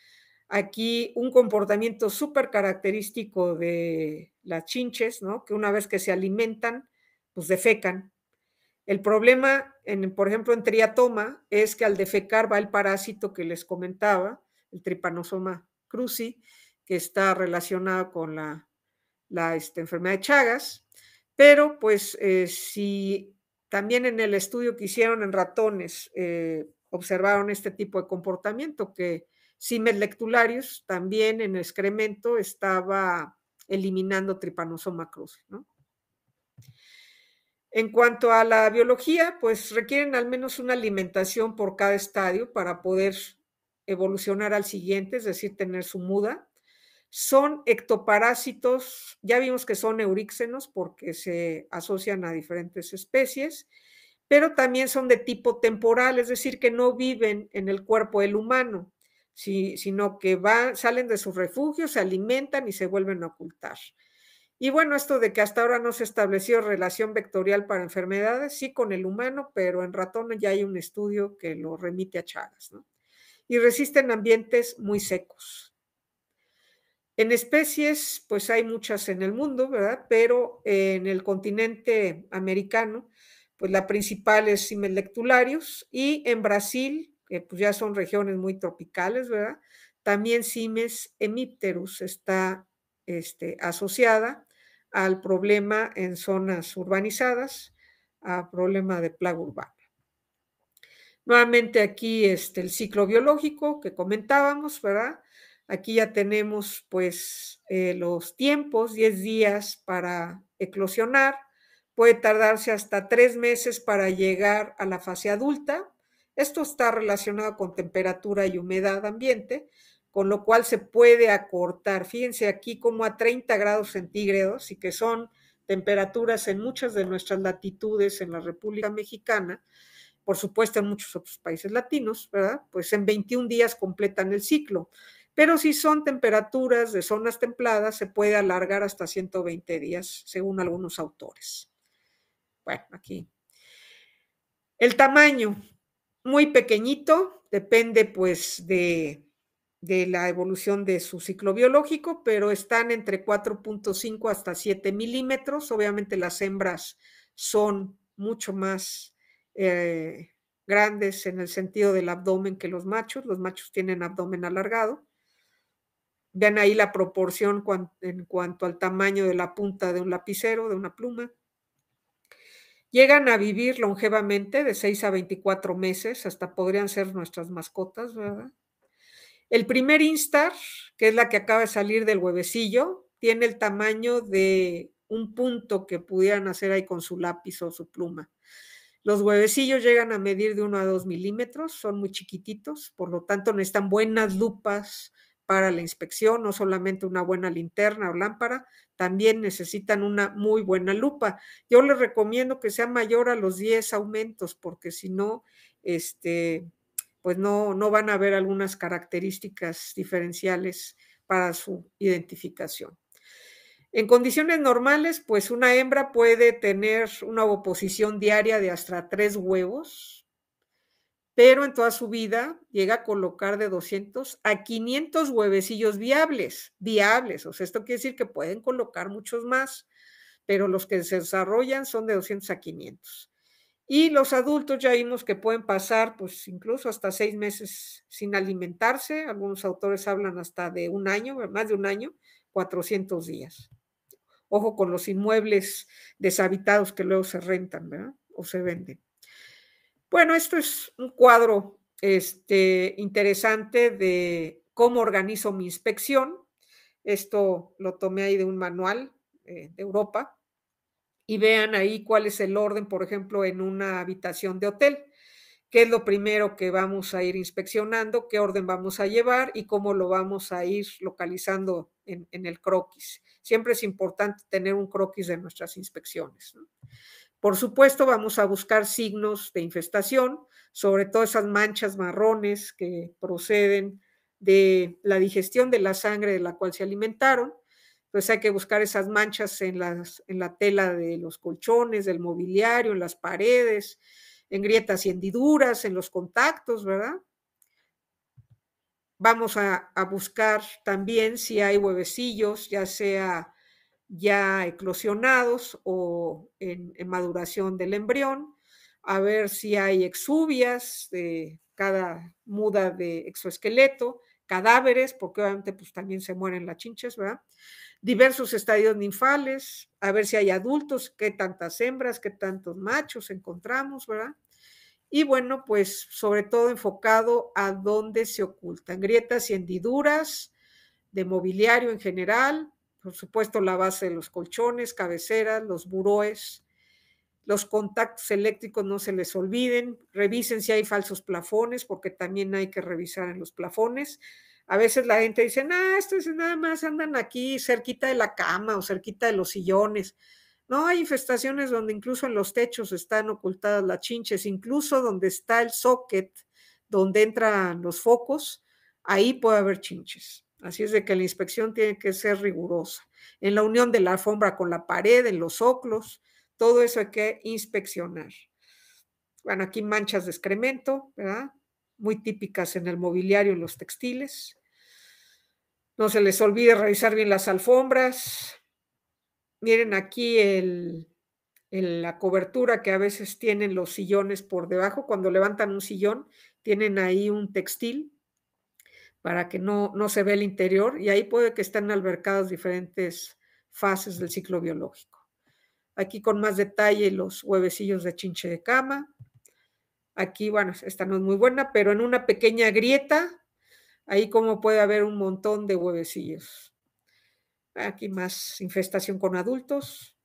Aquí un comportamiento súper característico de las chinches, ¿no? que una vez que se alimentan, pues defecan. El problema, por ejemplo, en triatoma, es que al defecar va el parásito que les comentaba, el trypanosoma cruzi, que está relacionado con la la este, enfermedad de Chagas, pero pues eh, si también en el estudio que hicieron en ratones eh, observaron este tipo de comportamiento, que Simes lectularius también en excremento estaba eliminando tripanosoma cruz. En cuanto a la biología, pues requieren al menos una alimentación por cada estadio para poder evolucionar al siguiente, es decir, tener su muda. Son ectoparásitos, ya vimos que son euríxenos porque se asocian a diferentes especies, pero también son de tipo temporal, es decir, que no viven en el cuerpo del humano, sino que van, salen de sus refugios, se alimentan y se vuelven a ocultar. Y bueno, esto de que hasta ahora no se estableció relación vectorial para enfermedades, sí con el humano, pero en ratones ya hay un estudio que lo remite a Chagas, ¿no? Y resisten ambientes muy secos. En especies, pues hay muchas en el mundo, ¿verdad? Pero en el continente americano, pues la principal es lectularius y en Brasil, que pues ya son regiones muy tropicales, ¿verdad? También Cimes hemipterus está este, asociada al problema en zonas urbanizadas, a problema de plaga urbana. Nuevamente aquí este, el ciclo biológico que comentábamos, ¿verdad? Aquí ya tenemos pues eh, los tiempos, 10 días para eclosionar, puede tardarse hasta 3 meses para llegar a la fase adulta. Esto está relacionado con temperatura y humedad ambiente, con lo cual se puede acortar. Fíjense aquí como a 30 grados centígrados y que son temperaturas en muchas de nuestras latitudes en la República Mexicana, por supuesto en muchos otros países latinos, ¿verdad? Pues en 21 días completan el ciclo. Pero si son temperaturas de zonas templadas, se puede alargar hasta 120 días, según algunos autores. Bueno, aquí. El tamaño, muy pequeñito, depende pues de, la evolución de su ciclo biológico, pero están entre 4.5 hasta 7 milímetros. Obviamente las hembras son mucho más eh, grandes en el sentido del abdomen que los machos. Los machos tienen abdomen alargado. Vean ahí la proporción en cuanto al tamaño de la punta de un lapicero, de una pluma. Llegan a vivir longevamente de 6 a 24 meses, hasta podrían ser nuestras mascotas, ¿verdad? El primer instar, que es la que acaba de salir del huevecillo, tiene el tamaño de un punto que pudieran hacer ahí con su lápiz o su pluma. Los huevecillos llegan a medir de 1 a 2 milímetros, son muy chiquititos, por lo tanto necesitan buenas lupas para la inspección, no solamente una buena linterna o lámpara, también necesitan una muy buena lupa. Yo les recomiendo que sea mayor a los 10 aumentos, porque si no, este, pues no, van a haber algunas características diferenciales para su identificación. En condiciones normales, pues una hembra puede tener una oposición diaria de hasta tres huevos, pero en toda su vida llega a colocar de 200 a 500 huevecillos viables, viables, o sea, esto quiere decir que pueden colocar muchos más, pero los que se desarrollan son de 200 a 500. Y los adultos ya vimos que pueden pasar, pues incluso hasta seis meses sin alimentarse. Algunos autores hablan hasta de un año, más de un año, 400 días. Ojo con los inmuebles deshabitados que luego se rentan ¿verdad? o se venden. Bueno, esto es un cuadro este, interesante de cómo organizo mi inspección. Esto lo tomé ahí de un manual eh, de Europa. Y vean ahí cuál es el orden, por ejemplo, en una habitación de hotel. ¿Qué es lo primero que vamos a ir inspeccionando? ¿Qué orden vamos a llevar? ¿Y cómo lo vamos a ir localizando en, el croquis? Siempre es importante tener un croquis de nuestras inspecciones. ¿no? Por supuesto, vamos a buscar signos de infestación, sobre todo esas manchas marrones que proceden de la digestión de la sangre de la cual se alimentaron. Entonces hay que buscar esas manchas en, las, en la tela de los colchones, del mobiliario, en las paredes, en grietas y hendiduras, en los contactos, ¿verdad? Vamos a, a buscar también si hay huevecillos, ya sea ya eclosionados o en, maduración del embrión, a ver si hay exubias de cada muda de exoesqueleto, cadáveres, porque obviamente pues también se mueren las chinches, ¿verdad? Diversos estadios ninfales, a ver si hay adultos, qué tantas hembras, qué tantos machos encontramos, ¿verdad? Y bueno, pues sobre todo enfocado a dónde se ocultan grietas y hendiduras de mobiliario en general, por supuesto la base de los colchones, cabeceras, los buroes, los contactos eléctricos no se les olviden, revisen si hay falsos plafones, porque también hay que revisar en los plafones. A veces la gente dice, ah, es nada más andan aquí cerquita de la cama o cerquita de los sillones. No, hay infestaciones donde incluso en los techos están ocultadas las chinches, incluso donde está el socket, donde entran los focos, ahí puede haber chinches. Así es de que la inspección tiene que ser rigurosa. En la unión de la alfombra con la pared, en los oclos, todo eso hay que inspeccionar. Bueno, aquí manchas de excremento, ¿verdad? Muy típicas en el mobiliario y los textiles. No se les olvide revisar bien las alfombras. Miren aquí la cobertura que a veces tienen los sillones por debajo. Cuando levantan un sillón, tienen ahí un textil para que no, no se ve el interior y ahí puede que estén albercadas diferentes fases del ciclo biológico. Aquí con más detalle los huevecillos de chinche de cama. Aquí, bueno, esta no es muy buena, pero en una pequeña grieta, ahí como puede haber un montón de huevecillos. Aquí más infestación con adultos.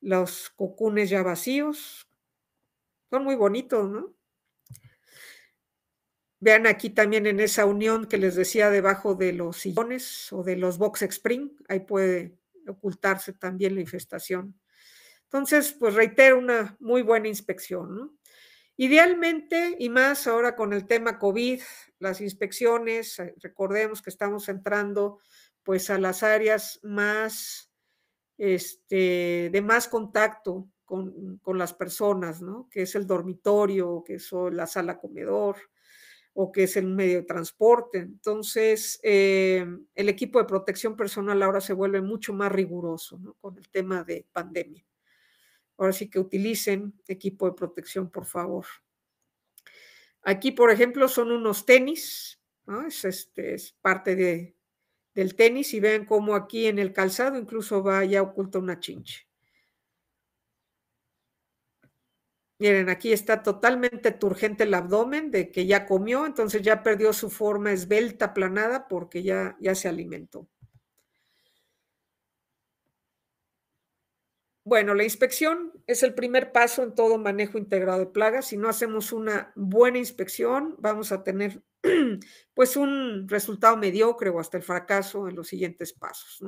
Los cocunes ya vacíos. Son muy bonitos, ¿no? Vean aquí también en esa unión que les decía debajo de los sillones o de los box spring, ahí puede ocultarse también la infestación. Entonces, pues reitero, una muy buena inspección. ¿no? Idealmente, y más ahora con el tema COVID, las inspecciones, eh, recordemos que estamos entrando pues a las áreas más, este, de más contacto con, con las personas, ¿no? Que es el dormitorio, que es la sala comedor, o que es el medio de transporte. Entonces, eh, el equipo de protección personal ahora se vuelve mucho más riguroso con el tema de pandemia. Ahora sí que utilicen equipo de protección, por favor. Aquí, por ejemplo, son unos tenis, es, este, es parte del tenis y vean cómo aquí en el calzado incluso va ya oculta una chinche. Miren, aquí está totalmente turgente el abdomen de que ya comió, entonces ya perdió su forma esbelta, aplanada, porque ya, ya se alimentó. Bueno, la inspección es el primer paso en todo manejo integrado de plagas. Si no hacemos una buena inspección, vamos a tener pues un resultado mediocre o hasta el fracaso en los siguientes pasos.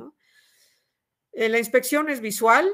Eh, la inspección es visual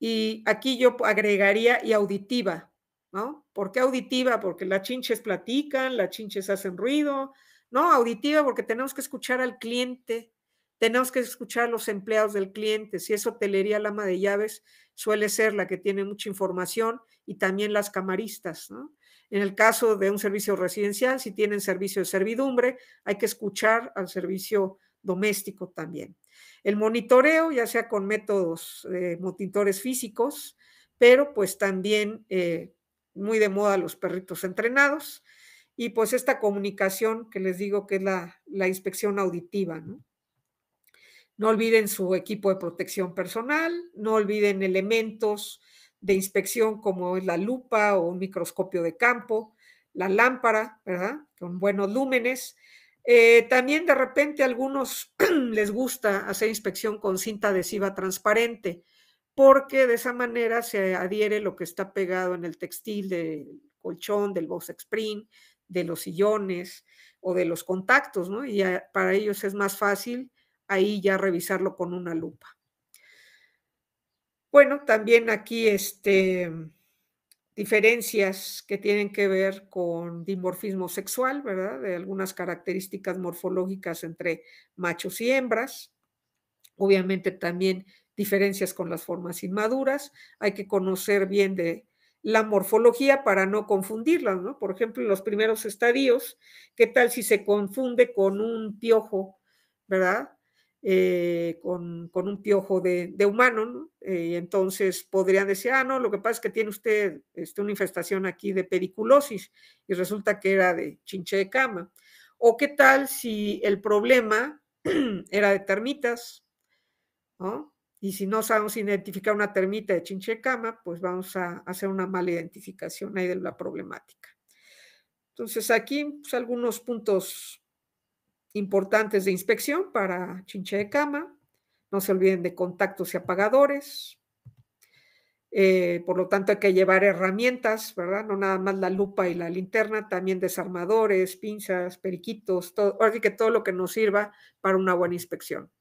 y aquí yo agregaría y auditiva ¿no? ¿Por qué auditiva? Porque las chinches platican, las chinches hacen ruido, ¿no? Auditiva porque tenemos que escuchar al cliente, tenemos que escuchar a los empleados del cliente. Si es hotelería, lama de llaves suele ser la que tiene mucha información y también las camaristas, ¿no? En el caso de un servicio residencial, si tienen servicio de servidumbre, hay que escuchar al servicio doméstico también. El monitoreo, ya sea con métodos eh, monitores físicos, pero pues también eh, muy de moda los perritos entrenados, y pues esta comunicación que les digo que es la, inspección auditiva, ¿no? No olviden su equipo de protección personal, no olviden elementos de inspección como es la lupa o un microscopio de campo, la lámpara, ¿verdad? Con buenos lúmenes. Eh, también de repente a algunos les gusta hacer inspección con cinta adhesiva transparente porque de esa manera se adhiere lo que está pegado en el textil del colchón, del box spring de los sillones o de los contactos, ¿no? Y para ellos es más fácil ahí ya revisarlo con una lupa. Bueno, también aquí este, diferencias que tienen que ver con dimorfismo sexual, ¿verdad? De algunas características morfológicas entre machos y hembras. Obviamente también diferencias con las formas inmaduras, hay que conocer bien de la morfología para no confundirlas, ¿no? Por ejemplo, en los primeros estadios, ¿qué tal si se confunde con un piojo, ¿verdad? Eh, con, un piojo de, humano, ¿no? Y eh, entonces podrían decir, ah, no, lo que pasa es que tiene usted este, una infestación aquí de pediculosis y resulta que era de chinche de cama. ¿O qué tal si el problema era de termitas? ¿no? Y si no sabemos identificar una termita de chinche cama, pues vamos a hacer una mala identificación ahí de la problemática. Entonces, aquí pues, algunos puntos importantes de inspección para chinche de cama. No se olviden de contactos y apagadores. Eh, por lo tanto, hay que llevar herramientas, ¿verdad? No nada más la lupa y la linterna, también desarmadores, pinzas, periquitos, todo, así que todo lo que nos sirva para una buena inspección.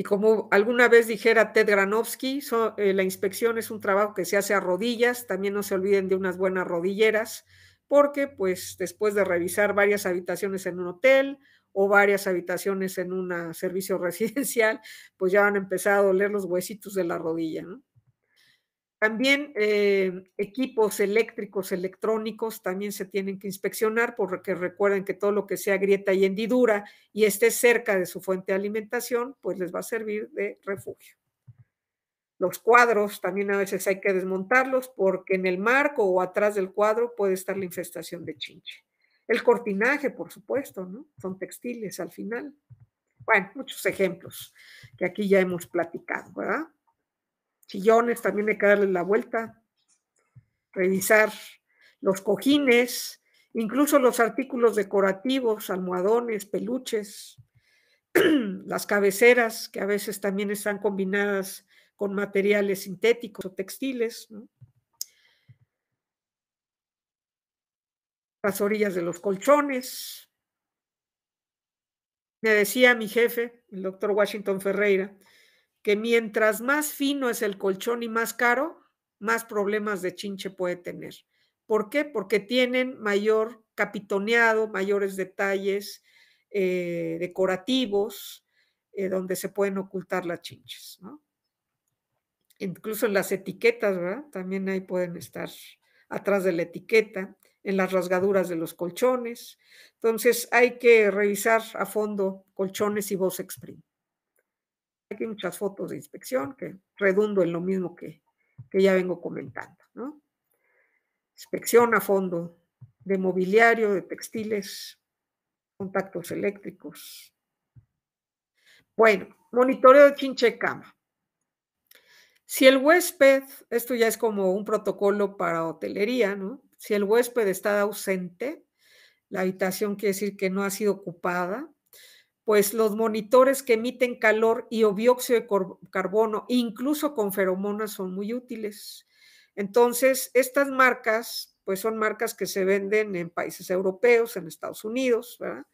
Y como alguna vez dijera Ted Granovsky, eh, la inspección es un trabajo que se hace a rodillas, también no se olviden de unas buenas rodilleras, porque pues después de revisar varias habitaciones en un hotel o varias habitaciones en un servicio residencial, pues ya a empezado a doler los huesitos de la rodilla, ¿no? También eh, equipos eléctricos, electrónicos, también se tienen que inspeccionar porque recuerden que todo lo que sea grieta y hendidura y esté cerca de su fuente de alimentación, pues les va a servir de refugio. Los cuadros también a veces hay que desmontarlos porque en el marco o atrás del cuadro puede estar la infestación de chinche. El cortinaje, por supuesto, ¿no? Son textiles al final. Bueno, muchos ejemplos que aquí ya hemos platicado, ¿verdad? sillones también hay que darle la vuelta, revisar los cojines, incluso los artículos decorativos, almohadones, peluches, las cabeceras que a veces también están combinadas con materiales sintéticos o textiles, las orillas de los colchones. Me decía mi jefe, el doctor Washington Ferreira, que mientras más fino es el colchón y más caro, más problemas de chinche puede tener. ¿Por qué? Porque tienen mayor capitoneado, mayores detalles eh, decorativos, eh, donde se pueden ocultar las chinches, Incluso en las etiquetas, También ahí pueden estar atrás de la etiqueta, en las rasgaduras de los colchones. Entonces hay que revisar a fondo colchones y voz Print aquí muchas fotos de inspección que redundo en lo mismo que, que ya vengo comentando, ¿no? Inspección a fondo de mobiliario, de textiles, contactos eléctricos. Bueno, monitoreo de cama. Si el huésped, esto ya es como un protocolo para hotelería, ¿no? Si el huésped está ausente, la habitación quiere decir que no ha sido ocupada, pues los monitores que emiten calor y dióxido de carbono, incluso con feromonas, son muy útiles. Entonces, estas marcas, pues son marcas que se venden en países europeos, en Estados Unidos, ¿verdad?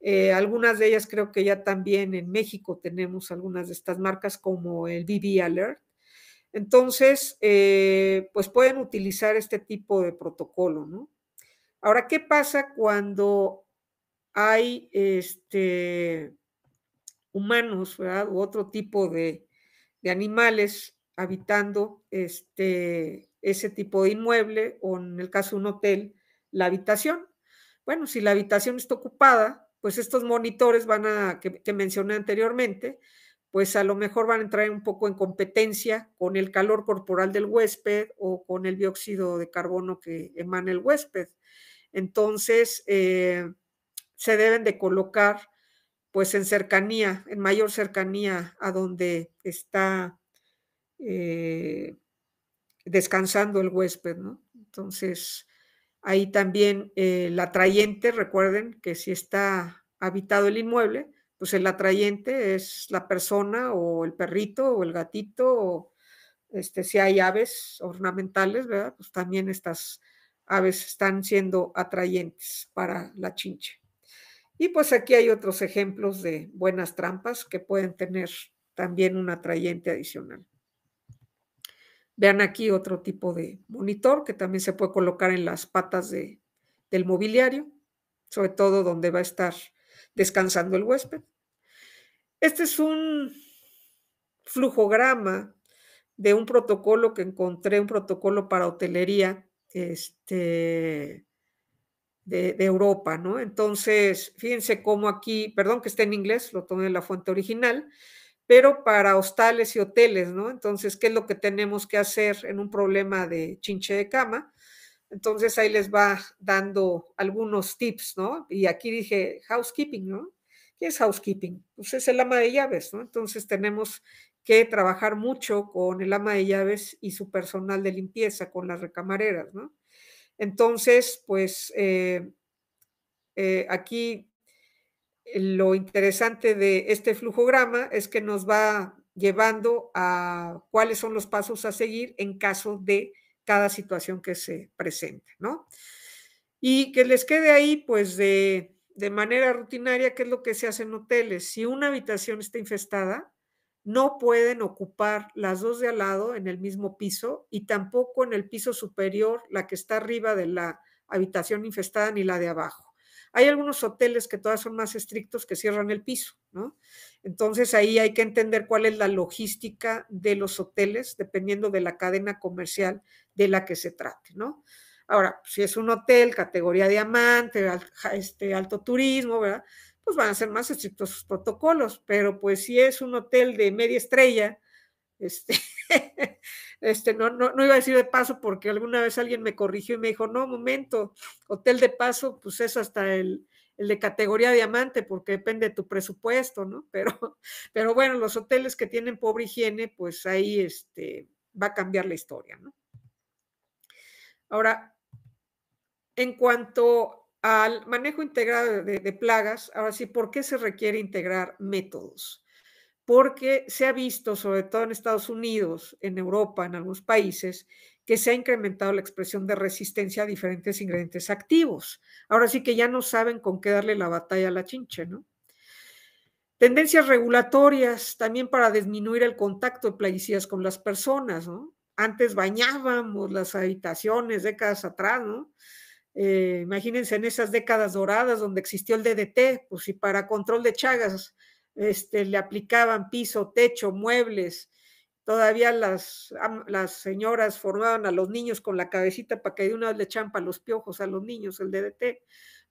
Eh, algunas de ellas creo que ya también en México tenemos algunas de estas marcas como el BB Alert. Entonces, eh, pues pueden utilizar este tipo de protocolo, ¿no? Ahora, ¿qué pasa cuando hay este, humanos, U otro tipo de, animales habitando este, ese tipo de inmueble o en el caso de un hotel, la habitación. Bueno, si la habitación está ocupada, pues estos monitores van a, que, mencioné anteriormente, pues a lo mejor van a entrar un poco en competencia con el calor corporal del huésped o con el dióxido de carbono que emana el huésped. Entonces, eh, se deben de colocar pues en cercanía, en mayor cercanía a donde está eh, descansando el huésped, ¿no? Entonces, ahí también el atrayente, recuerden que si está habitado el inmueble, pues el atrayente es la persona o el perrito o el gatito, o este, si hay aves ornamentales, ¿verdad? Pues también estas aves están siendo atrayentes para la chinche. Y pues aquí hay otros ejemplos de buenas trampas que pueden tener también un atrayente adicional. Vean aquí otro tipo de monitor que también se puede colocar en las patas de, del mobiliario, sobre todo donde va a estar descansando el huésped. Este es un flujograma de un protocolo que encontré, un protocolo para hotelería, este, de, Europa, ¿no? Entonces, fíjense cómo aquí, perdón que esté en inglés, lo tomé de la fuente original, pero para hostales y hoteles, ¿no? Entonces, ¿qué es lo que tenemos que hacer en un problema de chinche de cama? Entonces ahí les va dando algunos tips, ¿no? Y aquí dije housekeeping, ¿no? ¿Qué es housekeeping? Pues es el ama de llaves, ¿no? Entonces tenemos que trabajar mucho con el ama de llaves y su personal de limpieza, con las recamareras, ¿no? Entonces, pues eh, eh, aquí lo interesante de este flujograma es que nos va llevando a cuáles son los pasos a seguir en caso de cada situación que se presente, ¿no? Y que les quede ahí, pues, de, de manera rutinaria, qué es lo que se hace en hoteles. Si una habitación está infestada, no pueden ocupar las dos de al lado en el mismo piso y tampoco en el piso superior, la que está arriba de la habitación infestada ni la de abajo. Hay algunos hoteles que todas son más estrictos que cierran el piso, ¿no? Entonces ahí hay que entender cuál es la logística de los hoteles, dependiendo de la cadena comercial de la que se trate, ¿no? Ahora, si es un hotel, categoría diamante, este, alto turismo, ¿verdad? pues van a ser más estrictos sus protocolos, pero pues si es un hotel de media estrella, este, este no, no, iba a decir de paso porque alguna vez alguien me corrigió y me dijo, no, momento, hotel de paso, pues es hasta el, de categoría diamante porque depende de tu presupuesto, ¿no? Pero, pero bueno, los hoteles que tienen pobre higiene, pues ahí este, va a cambiar la historia, ¿no? Ahora, en cuanto al manejo integrado de, plagas, ahora sí, ¿por qué se requiere integrar métodos? Porque se ha visto, sobre todo en Estados Unidos, en Europa, en algunos países, que se ha incrementado la expresión de resistencia a diferentes ingredientes activos. Ahora sí que ya no saben con qué darle la batalla a la chinche, ¿no? Tendencias regulatorias también para disminuir el contacto de plaguicidas con las personas, ¿no? Antes bañábamos las habitaciones décadas atrás, ¿no? Eh, imagínense en esas décadas doradas donde existió el DDT, pues si para control de chagas este, le aplicaban piso, techo, muebles, todavía las, las señoras formaban a los niños con la cabecita para que de una vez le champa los piojos a los niños, el DDT.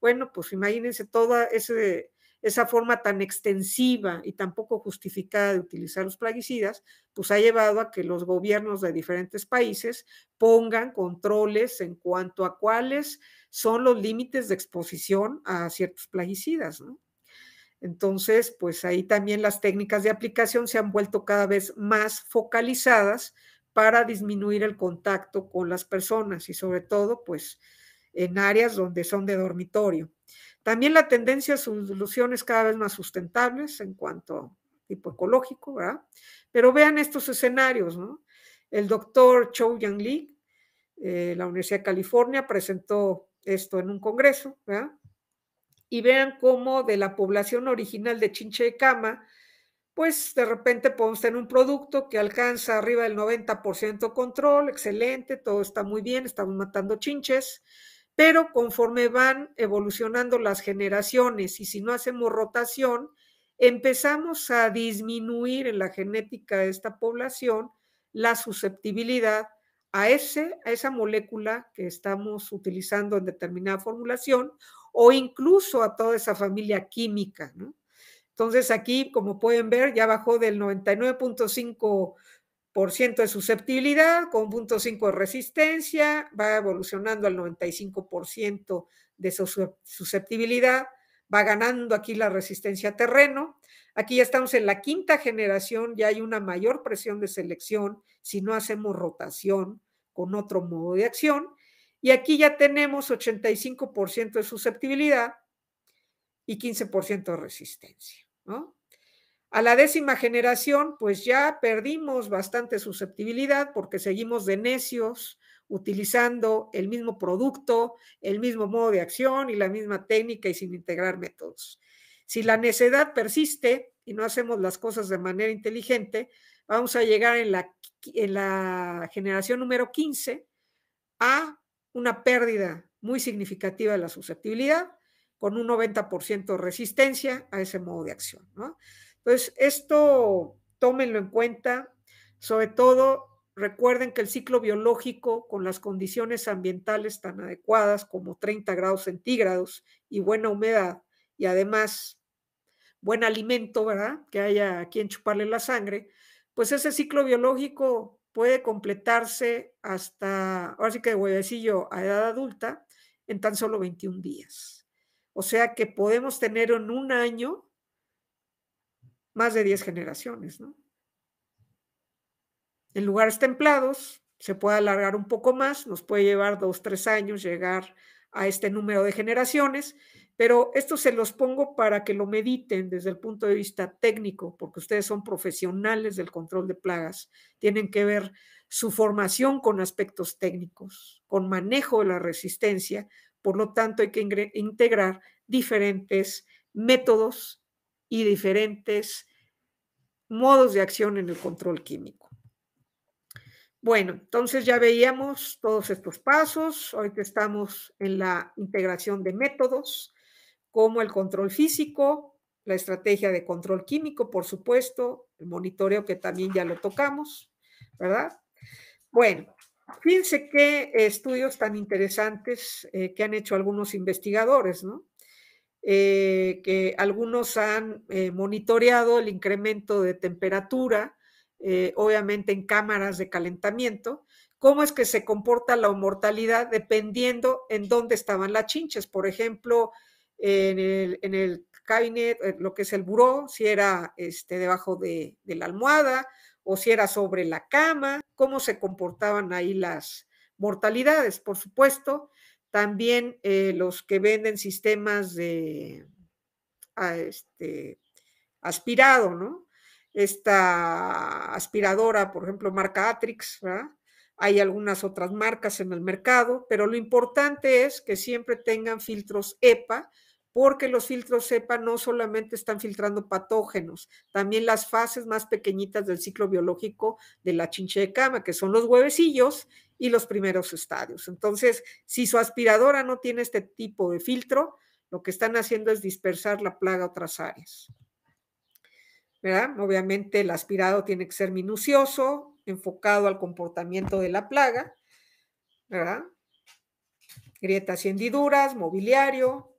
Bueno, pues imagínense todo ese esa forma tan extensiva y tan poco justificada de utilizar los plaguicidas, pues ha llevado a que los gobiernos de diferentes países pongan controles en cuanto a cuáles son los límites de exposición a ciertos plaguicidas, Entonces, pues ahí también las técnicas de aplicación se han vuelto cada vez más focalizadas para disminuir el contacto con las personas y sobre todo, pues, en áreas donde son de dormitorio. También la tendencia a soluciones cada vez más sustentables en cuanto a tipo ecológico, ¿verdad? Pero vean estos escenarios, ¿no? El doctor Chou Yang Li, eh, la Universidad de California, presentó esto en un congreso, ¿verdad? Y vean cómo de la población original de chinche de cama, pues de repente podemos tener un producto que alcanza arriba del 90% control, excelente, todo está muy bien, estamos matando chinches, pero conforme van evolucionando las generaciones y si no hacemos rotación, empezamos a disminuir en la genética de esta población la susceptibilidad a, ese, a esa molécula que estamos utilizando en determinada formulación o incluso a toda esa familia química. Entonces aquí, como pueden ver, ya bajó del 99.5 por ciento de susceptibilidad, con 0.5 de resistencia, va evolucionando al 95% de su susceptibilidad, va ganando aquí la resistencia terreno. Aquí ya estamos en la quinta generación, ya hay una mayor presión de selección si no hacemos rotación con otro modo de acción. Y aquí ya tenemos 85% de susceptibilidad y 15% de resistencia, ¿no? A la décima generación, pues ya perdimos bastante susceptibilidad porque seguimos de necios utilizando el mismo producto, el mismo modo de acción y la misma técnica y sin integrar métodos. Si la necedad persiste y no hacemos las cosas de manera inteligente, vamos a llegar en la, la generación número 15 a una pérdida muy significativa de la susceptibilidad, con un 90% de resistencia a ese modo de acción. ¿no? Entonces, esto tómenlo en cuenta, sobre todo Recuerden que el ciclo biológico, con las condiciones ambientales tan adecuadas como 30 grados centígrados y buena humedad, y además buen alimento, ¿verdad? Que haya quien chuparle la sangre, pues ese ciclo biológico puede completarse hasta, ahora sí que de a a edad adulta, en tan solo 21 días. O sea que podemos tener en un año más de 10 generaciones, En lugares templados se puede alargar un poco más, nos puede llevar dos, tres años llegar a este número de generaciones, pero esto se los pongo para que lo mediten desde el punto de vista técnico, porque ustedes son profesionales del control de plagas, tienen que ver su formación con aspectos técnicos, con manejo de la resistencia, por lo tanto hay que integrar diferentes métodos y diferentes modos de acción en el control químico. Bueno, entonces ya veíamos todos estos pasos. Ahorita estamos en la integración de métodos, como el control físico, la estrategia de control químico, por supuesto, el monitoreo que también ya lo tocamos, ¿verdad? Bueno, fíjense qué estudios tan interesantes eh, que han hecho algunos investigadores, ¿no? Eh, que algunos han eh, monitoreado el incremento de temperatura, eh, obviamente en cámaras de calentamiento, cómo es que se comporta la mortalidad dependiendo en dónde estaban las chinches. Por ejemplo, en el, cabinet, lo que es el buró, si era este, debajo de la almohada o si era sobre la cama, cómo se comportaban ahí las mortalidades. Por supuesto, también eh, los que venden sistemas de ah, este, aspirado, ¿no? Esta aspiradora, por ejemplo, marca Atrix, Hay algunas otras marcas en el mercado, pero lo importante es que siempre tengan filtros EPA, porque los filtros cepa no solamente están filtrando patógenos, también las fases más pequeñitas del ciclo biológico de la chinche de cama, que son los huevecillos y los primeros estadios. Entonces, si su aspiradora no tiene este tipo de filtro, lo que están haciendo es dispersar la plaga a otras áreas. Obviamente el aspirado tiene que ser minucioso, enfocado al comportamiento de la plaga, ¿verdad? Grietas y hendiduras, mobiliario,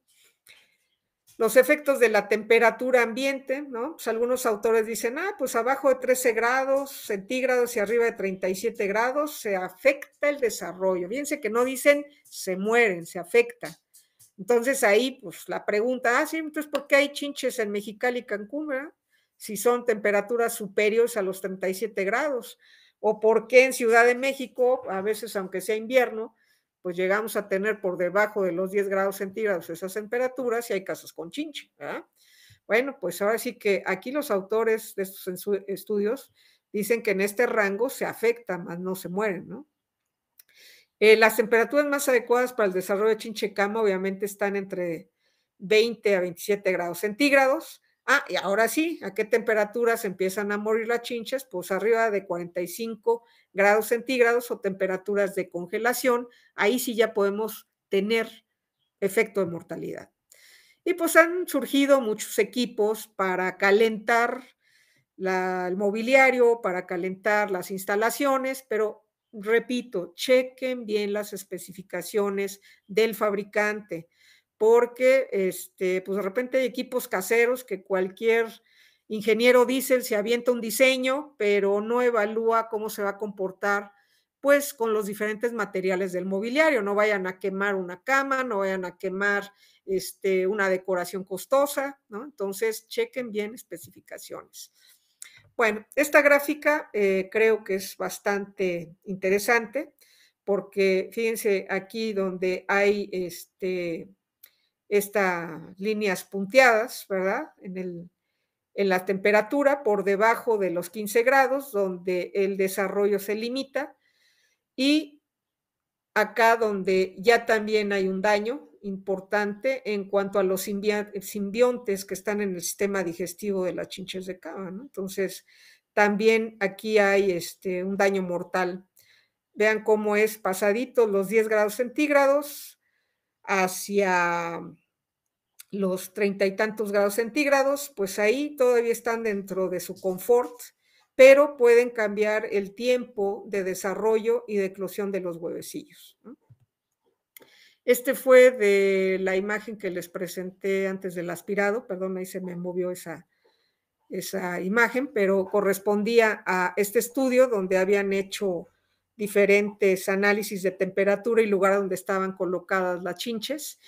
los efectos de la temperatura ambiente, ¿no? Pues algunos autores dicen, ah, pues abajo de 13 grados centígrados y arriba de 37 grados se afecta el desarrollo. Fíjense que no dicen se mueren, se afecta. Entonces ahí, pues la pregunta, ah, sí, entonces, ¿por qué hay chinches en Mexicali y Cancún, si son temperaturas superiores a los 37 grados? ¿O por qué en Ciudad de México, a veces aunque sea invierno, pues llegamos a tener por debajo de los 10 grados centígrados esas temperaturas y hay casos con chinche. ¿verdad? Bueno, pues ahora sí que aquí los autores de estos estudios dicen que en este rango se afecta, más no se mueren, ¿no? Eh, las temperaturas más adecuadas para el desarrollo de cama obviamente están entre 20 a 27 grados centígrados. Ah, y ahora sí, ¿a qué temperaturas empiezan a morir las chinches? Pues arriba de 45 grados centígrados o temperaturas de congelación. Ahí sí ya podemos tener efecto de mortalidad. Y pues han surgido muchos equipos para calentar el mobiliario, para calentar las instalaciones, pero repito, chequen bien las especificaciones del fabricante porque este, pues de repente hay equipos caseros que cualquier ingeniero diésel se avienta un diseño, pero no evalúa cómo se va a comportar pues con los diferentes materiales del mobiliario, no vayan a quemar una cama, no vayan a quemar este, una decoración costosa, ¿no? Entonces, chequen bien especificaciones. Bueno, esta gráfica eh, creo que es bastante interesante porque fíjense aquí donde hay este, estas líneas punteadas, ¿verdad? En, la temperatura por debajo de los 15 grados, donde el desarrollo se limita, y acá donde ya también hay un daño importante en cuanto a los simbiontes que están en el sistema digestivo de las chinches de cava, ¿no? Entonces, también aquí hay este, un daño mortal. Vean cómo es pasadito los 10 grados centígrados hacia los treinta y tantos grados centígrados, pues ahí todavía están dentro de su confort, pero pueden cambiar el tiempo de desarrollo y de eclosión de los huevecillos. Este fue de la imagen que les presenté antes del aspirado, perdón, ahí se me movió esa, esa imagen, pero correspondía a este estudio donde habían hecho diferentes análisis de temperatura y lugar donde estaban colocadas las chinches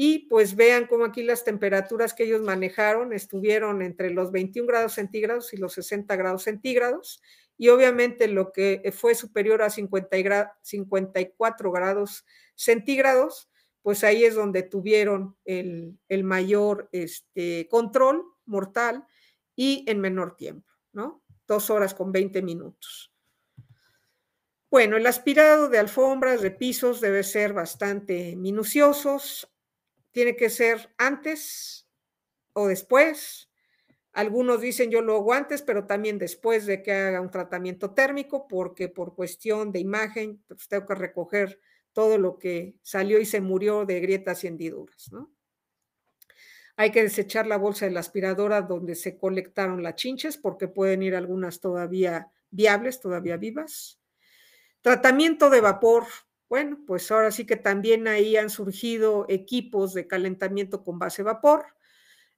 y pues vean cómo aquí las temperaturas que ellos manejaron estuvieron entre los 21 grados centígrados y los 60 grados centígrados. Y obviamente lo que eh, fue superior a 54 grados centígrados, pues ahí es donde tuvieron el, mayor este, control mortal y en menor tiempo, ¿no? Dos horas con 20 minutos. Bueno, el aspirado de alfombras, de pisos, debe ser bastante minuciosos tiene que ser antes o después. Algunos dicen yo lo hago antes, pero también después de que haga un tratamiento térmico, porque por cuestión de imagen pues, tengo que recoger todo lo que salió y se murió de grietas y hendiduras. Hay que desechar la bolsa de la aspiradora donde se colectaron las chinches, porque pueden ir algunas todavía viables, todavía vivas. Tratamiento de vapor bueno, pues ahora sí que también ahí han surgido equipos de calentamiento con base vapor.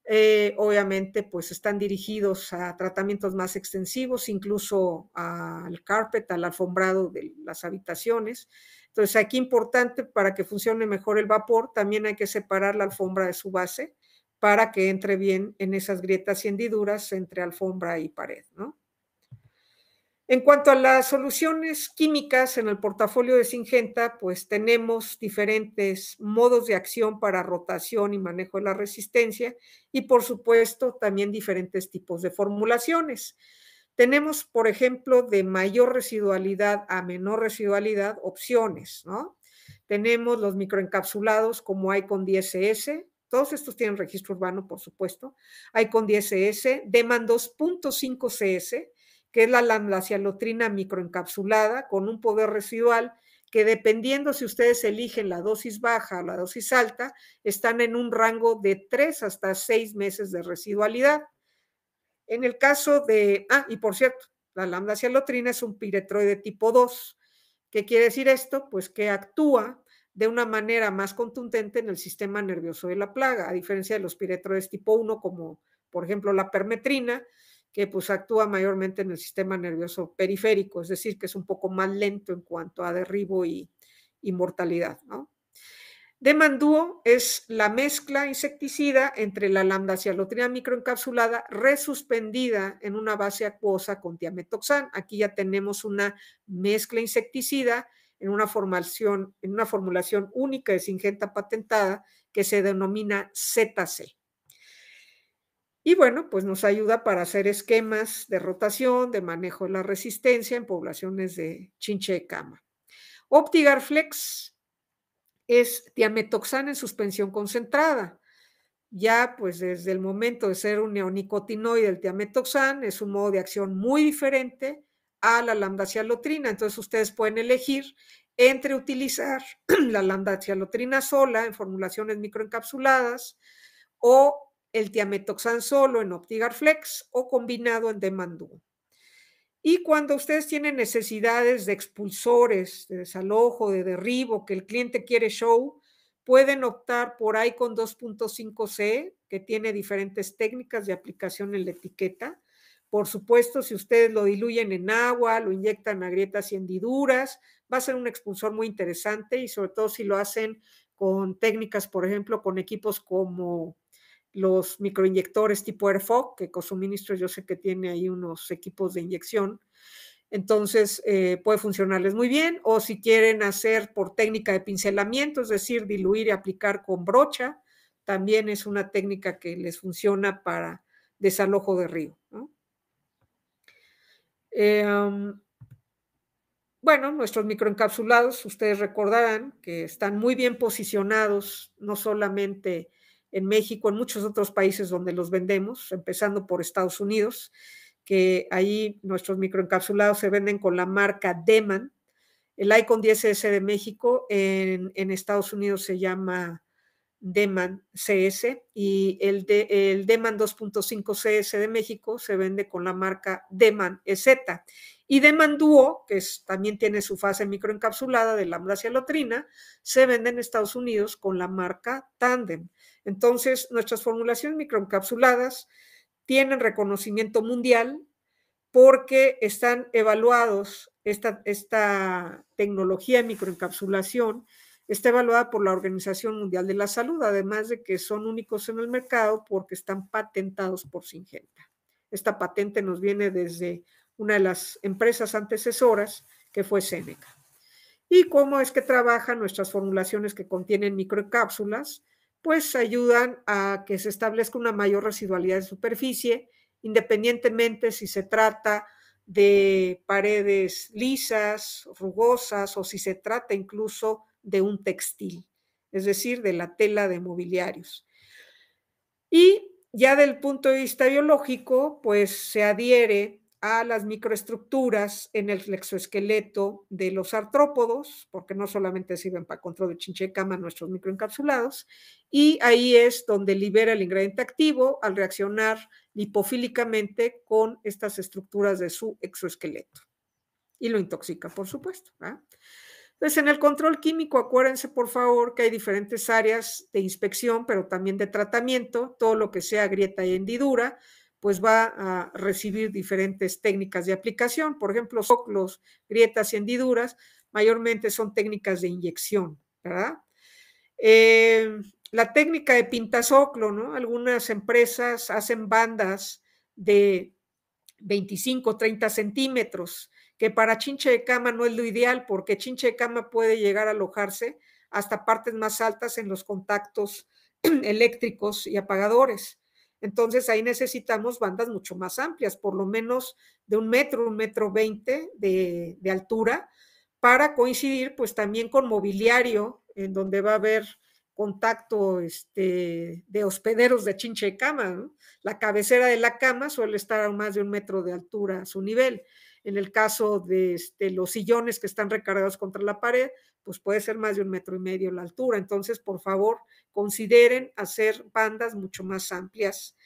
Eh, obviamente, pues están dirigidos a tratamientos más extensivos, incluso al carpet, al alfombrado de las habitaciones. Entonces, aquí importante para que funcione mejor el vapor, también hay que separar la alfombra de su base para que entre bien en esas grietas y hendiduras entre alfombra y pared, ¿no? En cuanto a las soluciones químicas en el portafolio de Singenta, pues tenemos diferentes modos de acción para rotación y manejo de la resistencia y por supuesto también diferentes tipos de formulaciones. Tenemos, por ejemplo, de mayor residualidad a menor residualidad opciones, ¿no? Tenemos los microencapsulados como hay con 10S, todos estos tienen registro urbano, por supuesto. Hay con 10S, deman 2.5 CS, que es la lambdacialotrina microencapsulada, con un poder residual que dependiendo si ustedes eligen la dosis baja o la dosis alta, están en un rango de 3 hasta 6 meses de residualidad. En el caso de, ah, y por cierto, la lambda es un piretroide tipo 2. ¿Qué quiere decir esto? Pues que actúa de una manera más contundente en el sistema nervioso de la plaga, a diferencia de los piretroides tipo 1, como por ejemplo la permetrina, que pues actúa mayormente en el sistema nervioso periférico, es decir, que es un poco más lento en cuanto a derribo y, mortalidad. ¿no? Demandúo es la mezcla insecticida entre la lambda cialotrina microencapsulada resuspendida en una base acuosa con diametoxan. Aquí ya tenemos una mezcla insecticida en una, en una formulación única de Singenta patentada que se denomina ZC. Y bueno, pues nos ayuda para hacer esquemas de rotación, de manejo de la resistencia en poblaciones de chinche de cama. OptiGarFlex Flex es diametoxana en suspensión concentrada. Ya pues desde el momento de ser un neonicotinoide, el tiametoxan es un modo de acción muy diferente a la lambda cialotrina. Entonces ustedes pueden elegir entre utilizar la lambda cialotrina sola en formulaciones microencapsuladas o el tiametoxan solo en Flex o combinado en Demandú. Y cuando ustedes tienen necesidades de expulsores, de desalojo, de derribo, que el cliente quiere show, pueden optar por ICON 2.5C, que tiene diferentes técnicas de aplicación en la etiqueta. Por supuesto, si ustedes lo diluyen en agua, lo inyectan a grietas y hendiduras, va a ser un expulsor muy interesante y sobre todo si lo hacen con técnicas, por ejemplo, con equipos como los microinyectores tipo AirFog, que Cosuministro yo sé que tiene ahí unos equipos de inyección. Entonces, eh, puede funcionarles muy bien. O si quieren hacer por técnica de pincelamiento, es decir, diluir y aplicar con brocha, también es una técnica que les funciona para desalojo de río. Em, bueno, nuestros microencapsulados, ustedes recordarán que están muy bien posicionados, no solamente en México, en muchos otros países donde los vendemos, empezando por Estados Unidos, que ahí nuestros microencapsulados se venden con la marca Deman. El Icon 10S de México en, en Estados Unidos se llama Deman CS y el, de, Deman 2.5 CS de México se vende con la marca Deman EZ. Y Deman Duo, que también tiene su fase microencapsulada de lambda lotrina, se vende en Estados Unidos con la marca Tandem. Entonces, nuestras formulaciones microencapsuladas tienen reconocimiento mundial porque están evaluados esta, esta tecnología de microencapsulación Está evaluada por la Organización Mundial de la Salud, además de que son únicos en el mercado porque están patentados por Singenta. Esta patente nos viene desde una de las empresas antecesoras que fue Seneca. ¿Y cómo es que trabajan nuestras formulaciones que contienen microcápsulas? Pues ayudan a que se establezca una mayor residualidad de superficie, independientemente si se trata de paredes lisas, rugosas o si se trata incluso de un textil, es decir, de la tela de mobiliarios. Y ya del punto de vista biológico, pues se adhiere a las microestructuras en el flexoesqueleto de los artrópodos, porque no solamente sirven para control de cama, nuestros microencapsulados, y ahí es donde libera el ingrediente activo al reaccionar lipofílicamente con estas estructuras de su exoesqueleto. Y lo intoxica, por supuesto. Entonces, en el control químico, acuérdense por favor que hay diferentes áreas de inspección, pero también de tratamiento. Todo lo que sea grieta y hendidura, pues va a recibir diferentes técnicas de aplicación. Por ejemplo, soclos, grietas y hendiduras, mayormente son técnicas de inyección, ¿verdad? Eh, la técnica de pintazoclo, ¿no? Algunas empresas hacen bandas de 25, 30 centímetros que para chinche de cama no es lo ideal, porque chinche de cama puede llegar a alojarse hasta partes más altas en los contactos eléctricos y apagadores. Entonces ahí necesitamos bandas mucho más amplias, por lo menos de un metro, un metro veinte de, altura, para coincidir pues también con mobiliario, en donde va a haber contacto este, de hospederos de chinche de cama. La cabecera de la cama suele estar a más de un metro de altura a su nivel en el caso de este, los sillones que están recargados contra la pared, pues puede ser más de un metro y medio la altura. Entonces, por favor, consideren hacer bandas mucho más amplias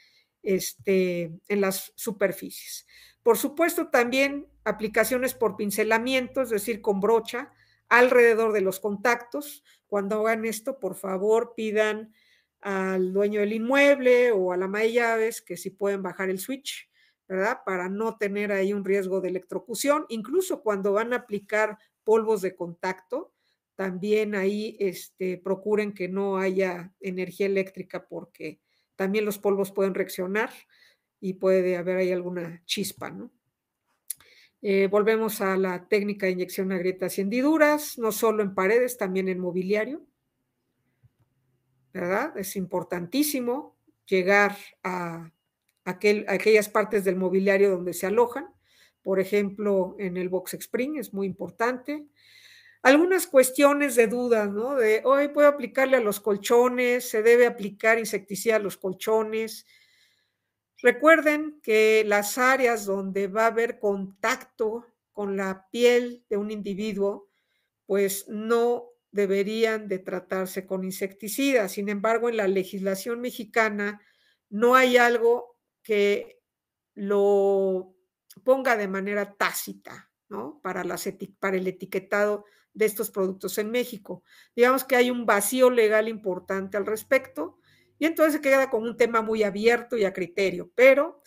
este, en las superficies. Por supuesto, también aplicaciones por pincelamiento, es decir, con brocha, alrededor de los contactos. Cuando hagan esto, por favor, pidan al dueño del inmueble o a la llaves que si pueden bajar el switch ¿verdad? Para no tener ahí un riesgo de electrocución, incluso cuando van a aplicar polvos de contacto, también ahí este, procuren que no haya energía eléctrica porque también los polvos pueden reaccionar y puede haber ahí alguna chispa, ¿no? Eh, volvemos a la técnica de inyección a grietas y hendiduras, no solo en paredes, también en mobiliario, ¿verdad? Es importantísimo llegar a aquellas partes del mobiliario donde se alojan, por ejemplo, en el box spring, es muy importante. Algunas cuestiones de dudas, ¿no? De hoy puedo aplicarle a los colchones, se debe aplicar insecticida a los colchones. Recuerden que las áreas donde va a haber contacto con la piel de un individuo, pues no deberían de tratarse con insecticidas. Sin embargo, en la legislación mexicana no hay algo que lo ponga de manera tácita, ¿no? Para, el etiquetado de estos productos en México. Digamos que hay un vacío legal importante al respecto y entonces se queda con un tema muy abierto y a criterio, pero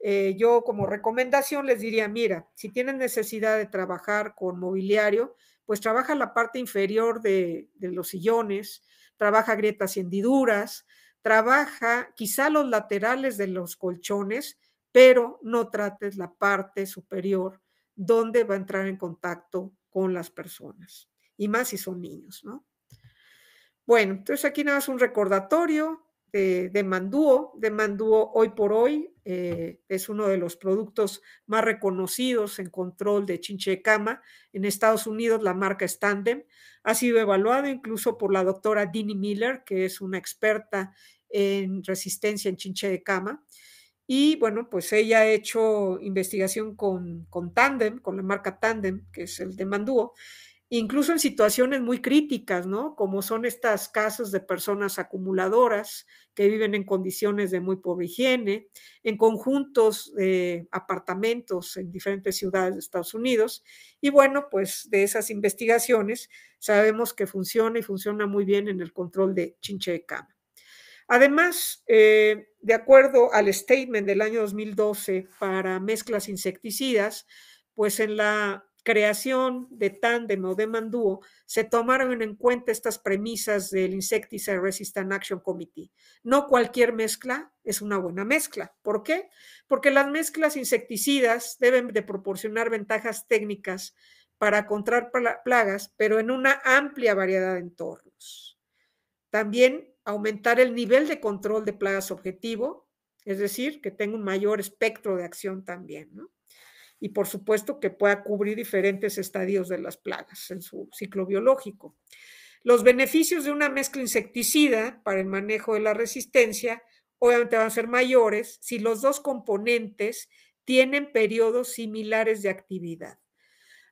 eh, yo como recomendación les diría, mira, si tienen necesidad de trabajar con mobiliario, pues trabaja la parte inferior de, de los sillones, trabaja grietas y hendiduras, trabaja quizá los laterales de los colchones, pero no trates la parte superior donde va a entrar en contacto con las personas, y más si son niños, ¿no? Bueno, entonces aquí nada más un recordatorio de, de Mandúo. De Mandúo hoy por hoy eh, es uno de los productos más reconocidos en control de chinche de cama. En Estados Unidos la marca Standem. ha sido evaluado incluso por la doctora Dini Miller, que es una experta en resistencia en Chinche de Cama. Y bueno, pues ella ha hecho investigación con, con Tandem, con la marca Tandem, que es el de Mandúo, incluso en situaciones muy críticas, ¿no? Como son estas casas de personas acumuladoras que viven en condiciones de muy pobre higiene, en conjuntos de apartamentos en diferentes ciudades de Estados Unidos. Y bueno, pues de esas investigaciones sabemos que funciona y funciona muy bien en el control de chinche de cama. Además, eh, de acuerdo al statement del año 2012 para mezclas insecticidas, pues en la creación de Tandem o de Mandúo se tomaron en cuenta estas premisas del Insecticide Resistant Action Committee. No cualquier mezcla es una buena mezcla. ¿Por qué? Porque las mezclas insecticidas deben de proporcionar ventajas técnicas para contrar plagas, pero en una amplia variedad de entornos. También aumentar el nivel de control de plagas objetivo, es decir, que tenga un mayor espectro de acción también, ¿no? Y por supuesto que pueda cubrir diferentes estadios de las plagas en su ciclo biológico. Los beneficios de una mezcla insecticida para el manejo de la resistencia obviamente van a ser mayores si los dos componentes tienen periodos similares de actividad.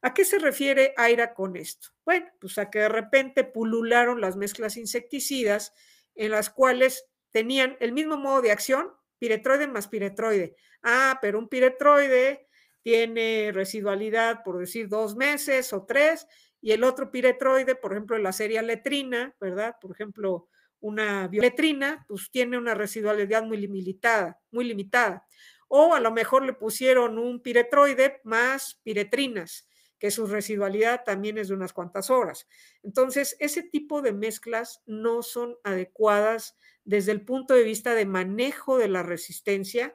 ¿A qué se refiere Aira con esto? Bueno, pues a que de repente pulularon las mezclas insecticidas en las cuales tenían el mismo modo de acción, piretroide más piretroide. Ah, pero un piretroide tiene residualidad, por decir, dos meses o tres, y el otro piretroide, por ejemplo, la serie letrina, ¿verdad? Por ejemplo, una bioletrina, pues tiene una residualidad muy limitada, muy limitada. O a lo mejor le pusieron un piretroide más piretrinas que su residualidad también es de unas cuantas horas. Entonces, ese tipo de mezclas no son adecuadas desde el punto de vista de manejo de la resistencia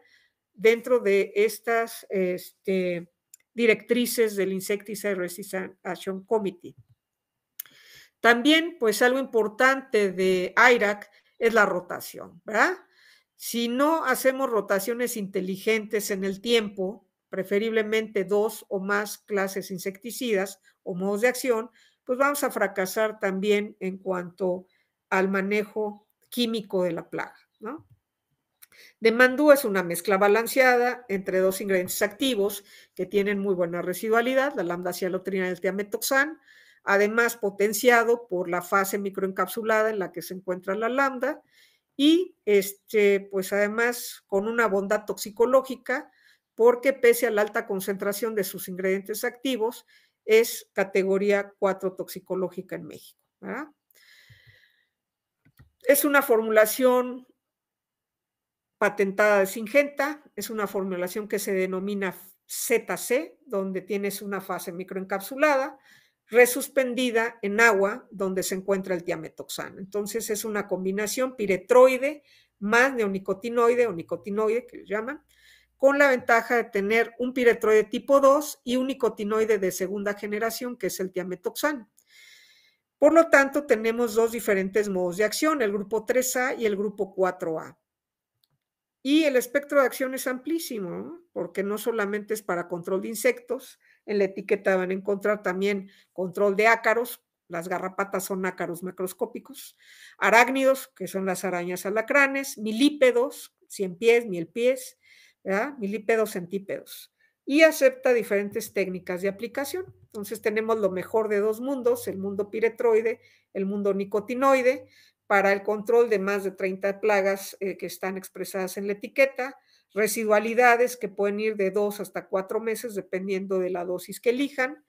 dentro de estas este, directrices del Insecticide Resistance Action Committee. También, pues algo importante de IRAC es la rotación, ¿verdad? Si no hacemos rotaciones inteligentes en el tiempo, preferiblemente dos o más clases insecticidas o modos de acción, pues vamos a fracasar también en cuanto al manejo químico de la plaga. ¿no? De mandú es una mezcla balanceada entre dos ingredientes activos que tienen muy buena residualidad, la lambda cialotrina y el además potenciado por la fase microencapsulada en la que se encuentra la lambda y este pues además con una bondad toxicológica porque pese a la alta concentración de sus ingredientes activos, es categoría 4 toxicológica en México. Es una formulación patentada de Singenta, es una formulación que se denomina ZC, donde tienes una fase microencapsulada, resuspendida en agua, donde se encuentra el diametoxano. Entonces es una combinación piretroide más neonicotinoide o nicotinoide, que le llaman, con la ventaja de tener un piretroide tipo 2 y un nicotinoide de segunda generación, que es el tiametoxano. Por lo tanto, tenemos dos diferentes modos de acción, el grupo 3A y el grupo 4A. Y el espectro de acción es amplísimo, porque no solamente es para control de insectos, en la etiqueta van a encontrar también control de ácaros, las garrapatas son ácaros macroscópicos, arácnidos, que son las arañas alacranes, milípedos, cien pies, miel pies, milípedos, centípedos, y acepta diferentes técnicas de aplicación. Entonces tenemos lo mejor de dos mundos, el mundo piretroide, el mundo nicotinoide, para el control de más de 30 plagas eh, que están expresadas en la etiqueta, residualidades que pueden ir de dos hasta cuatro meses, dependiendo de la dosis que elijan,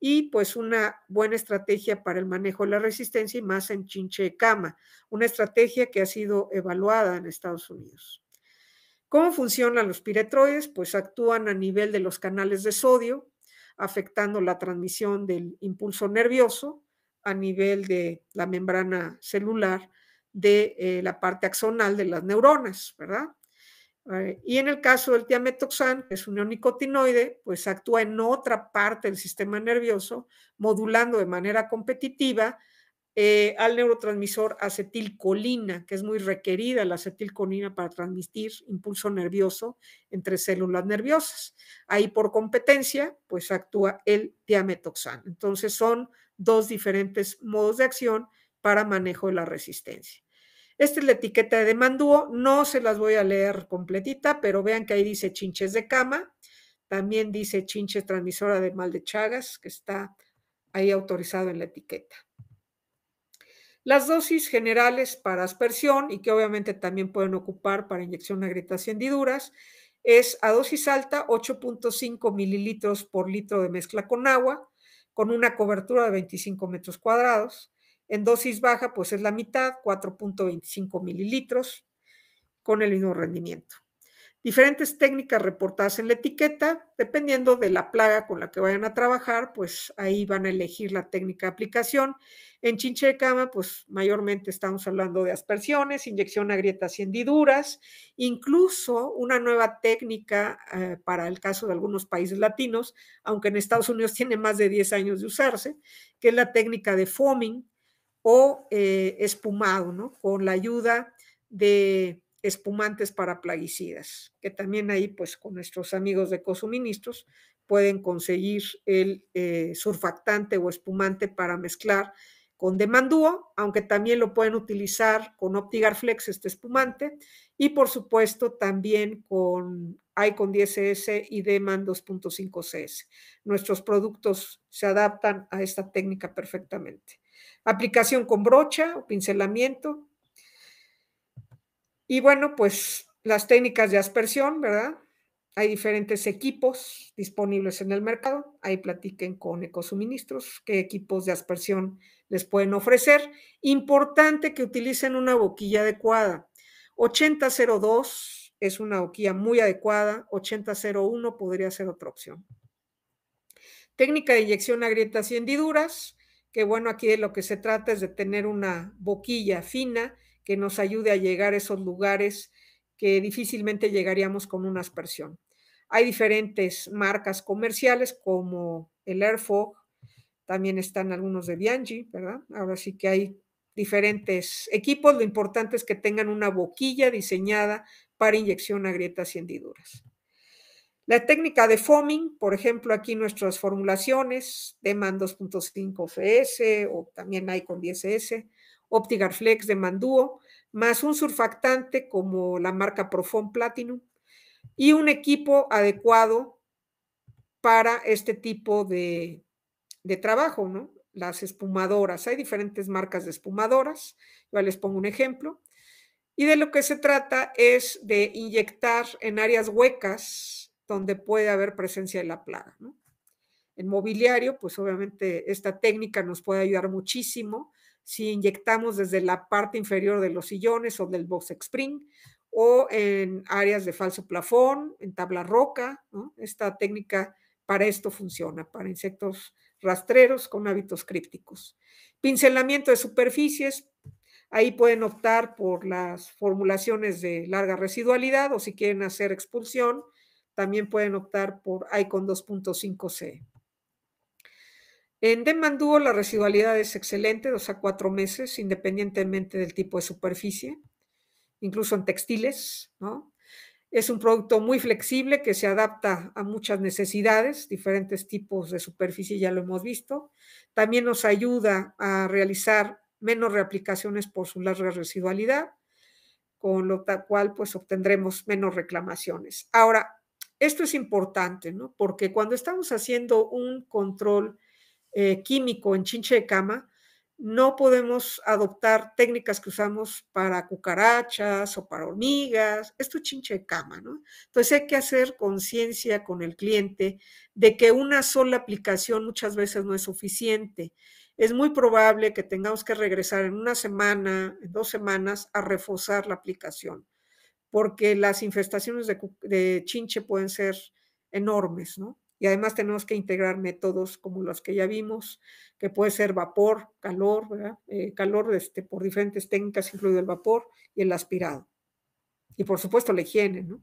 y pues una buena estrategia para el manejo de la resistencia y más en chinche de cama, una estrategia que ha sido evaluada en Estados Unidos. ¿Cómo funcionan los piretroides? Pues actúan a nivel de los canales de sodio, afectando la transmisión del impulso nervioso a nivel de la membrana celular de eh, la parte axonal de las neuronas, ¿verdad? Eh, y en el caso del tiametoxán, que es un neonicotinoide, pues actúa en otra parte del sistema nervioso, modulando de manera competitiva eh, al neurotransmisor acetilcolina, que es muy requerida la acetilcolina para transmitir impulso nervioso entre células nerviosas. Ahí por competencia, pues actúa el diametoxano. Entonces son dos diferentes modos de acción para manejo de la resistencia. Esta es la etiqueta de Manduo, no se las voy a leer completita, pero vean que ahí dice chinches de cama, también dice chinches transmisora de mal de Chagas, que está ahí autorizado en la etiqueta. Las dosis generales para aspersión y que obviamente también pueden ocupar para inyección a grietas y hendiduras es a dosis alta 8.5 mililitros por litro de mezcla con agua, con una cobertura de 25 metros cuadrados. En dosis baja, pues es la mitad, 4.25 mililitros, con el mismo rendimiento. Diferentes técnicas reportadas en la etiqueta, dependiendo de la plaga con la que vayan a trabajar, pues ahí van a elegir la técnica de aplicación. En chinche de cama, pues mayormente estamos hablando de aspersiones, inyección a grietas y hendiduras, incluso una nueva técnica eh, para el caso de algunos países latinos, aunque en Estados Unidos tiene más de 10 años de usarse, que es la técnica de foaming o eh, espumado, ¿no? Con la ayuda de espumantes para plaguicidas, que también ahí pues con nuestros amigos de Cosuministros pueden conseguir el eh, surfactante o espumante para mezclar con Demandúo, aunque también lo pueden utilizar con Optigar Flex este espumante y por supuesto también con Icon 10S y Demand 2.5CS. Nuestros productos se adaptan a esta técnica perfectamente. Aplicación con brocha o pincelamiento, y bueno, pues las técnicas de aspersión, ¿verdad? Hay diferentes equipos disponibles en el mercado. Ahí platiquen con ecosuministros qué equipos de aspersión les pueden ofrecer. Importante que utilicen una boquilla adecuada. 8002 es una boquilla muy adecuada. 8001 podría ser otra opción. Técnica de inyección a grietas y hendiduras, que bueno, aquí de lo que se trata es de tener una boquilla fina que nos ayude a llegar a esos lugares que difícilmente llegaríamos con una aspersión. Hay diferentes marcas comerciales como el Airfog, también están algunos de Bianchi, ¿verdad? Ahora sí que hay diferentes equipos, lo importante es que tengan una boquilla diseñada para inyección a grietas y hendiduras. La técnica de foaming, por ejemplo, aquí nuestras formulaciones, Deman 2.5 FS o también hay con 10S, Flex de Mandúo, más un surfactante como la marca Profon Platinum y un equipo adecuado para este tipo de, de trabajo, ¿no? Las espumadoras. Hay diferentes marcas de espumadoras. Yo les pongo un ejemplo. Y de lo que se trata es de inyectar en áreas huecas donde puede haber presencia de la plaga. ¿no? En mobiliario, pues obviamente esta técnica nos puede ayudar muchísimo si inyectamos desde la parte inferior de los sillones o del box spring o en áreas de falso plafón, en tabla roca. Esta técnica para esto funciona, para insectos rastreros con hábitos crípticos. Pincelamiento de superficies. Ahí pueden optar por las formulaciones de larga residualidad o si quieren hacer expulsión, también pueden optar por ICON 2.5C. En Demandúo la residualidad es excelente, dos a cuatro meses, independientemente del tipo de superficie, incluso en textiles, ¿no? Es un producto muy flexible que se adapta a muchas necesidades, diferentes tipos de superficie, ya lo hemos visto. También nos ayuda a realizar menos reaplicaciones por su larga residualidad, con lo cual pues obtendremos menos reclamaciones. Ahora, esto es importante, ¿no? Porque cuando estamos haciendo un control eh, químico en chinche de cama, no podemos adoptar técnicas que usamos para cucarachas o para hormigas. Esto es chinche de cama, ¿no? Entonces hay que hacer conciencia con el cliente de que una sola aplicación muchas veces no es suficiente. Es muy probable que tengamos que regresar en una semana, en dos semanas, a reforzar la aplicación, porque las infestaciones de chinche pueden ser enormes, ¿no? y además tenemos que integrar métodos como los que ya vimos, que puede ser vapor, calor, eh, calor este, por diferentes técnicas, incluido el vapor y el aspirado. Y por supuesto la higiene. ¿no?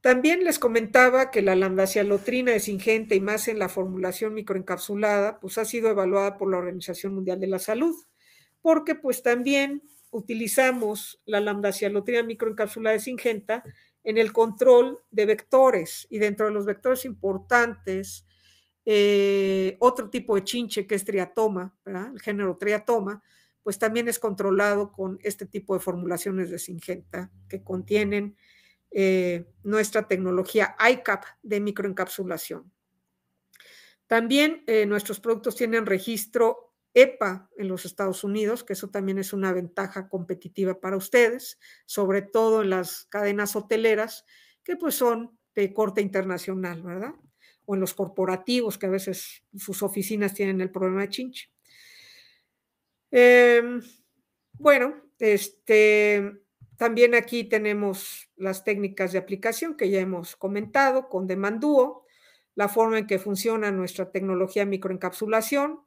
También les comentaba que la lambdacialotrina es ingente y más en la formulación microencapsulada, pues ha sido evaluada por la Organización Mundial de la Salud, porque pues también utilizamos la lambdacialotrina microencapsulada es ingenta en el control de vectores y dentro de los vectores importantes, eh, otro tipo de chinche que es triatoma, el género triatoma, pues también es controlado con este tipo de formulaciones de Singenta que contienen eh, nuestra tecnología ICAP de microencapsulación. También eh, nuestros productos tienen registro EPA en los Estados Unidos, que eso también es una ventaja competitiva para ustedes, sobre todo en las cadenas hoteleras, que pues son de corte internacional, ¿verdad? O en los corporativos, que a veces sus oficinas tienen el problema de chinche. Em, bueno, este, también aquí tenemos las técnicas de aplicación que ya hemos comentado con Demandúo, la forma en que funciona nuestra tecnología microencapsulación,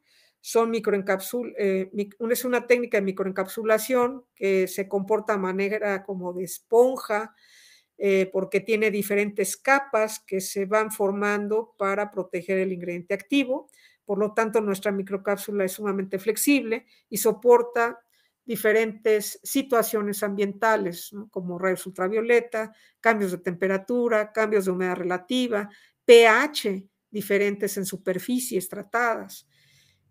son microencapsul, eh, es una técnica de microencapsulación que se comporta de manera como de esponja, eh, porque tiene diferentes capas que se van formando para proteger el ingrediente activo. Por lo tanto, nuestra microcápsula es sumamente flexible y soporta diferentes situaciones ambientales, como rayos ultravioleta, cambios de temperatura, cambios de humedad relativa, pH diferentes en superficies tratadas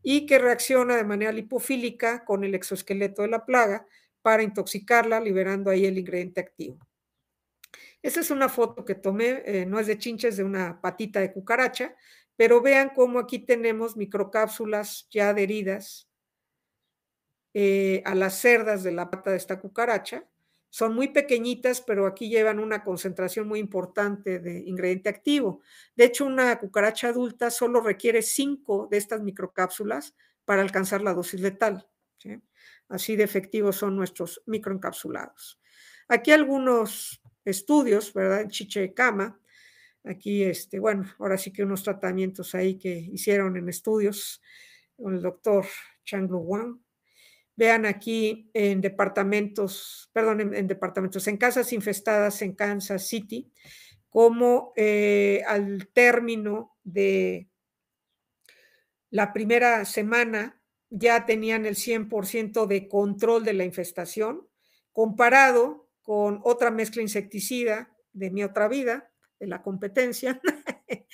y que reacciona de manera lipofílica con el exoesqueleto de la plaga para intoxicarla, liberando ahí el ingrediente activo. Esa es una foto que tomé, eh, no es de chinches, de una patita de cucaracha, pero vean cómo aquí tenemos microcápsulas ya adheridas eh, a las cerdas de la pata de esta cucaracha son muy pequeñitas, pero aquí llevan una concentración muy importante de ingrediente activo. De hecho, una cucaracha adulta solo requiere cinco de estas microcápsulas para alcanzar la dosis letal. Así de efectivos son nuestros microencapsulados. Aquí algunos estudios, ¿verdad? En cama. aquí, este, bueno, ahora sí que unos tratamientos ahí que hicieron en estudios con el doctor Chang Wang, Vean aquí en departamentos, perdón, en, departamentos, en casas infestadas en Kansas City, como eh, al término de la primera semana ya tenían el 100% de control de la infestación, comparado con otra mezcla insecticida de mi otra vida, de la competencia,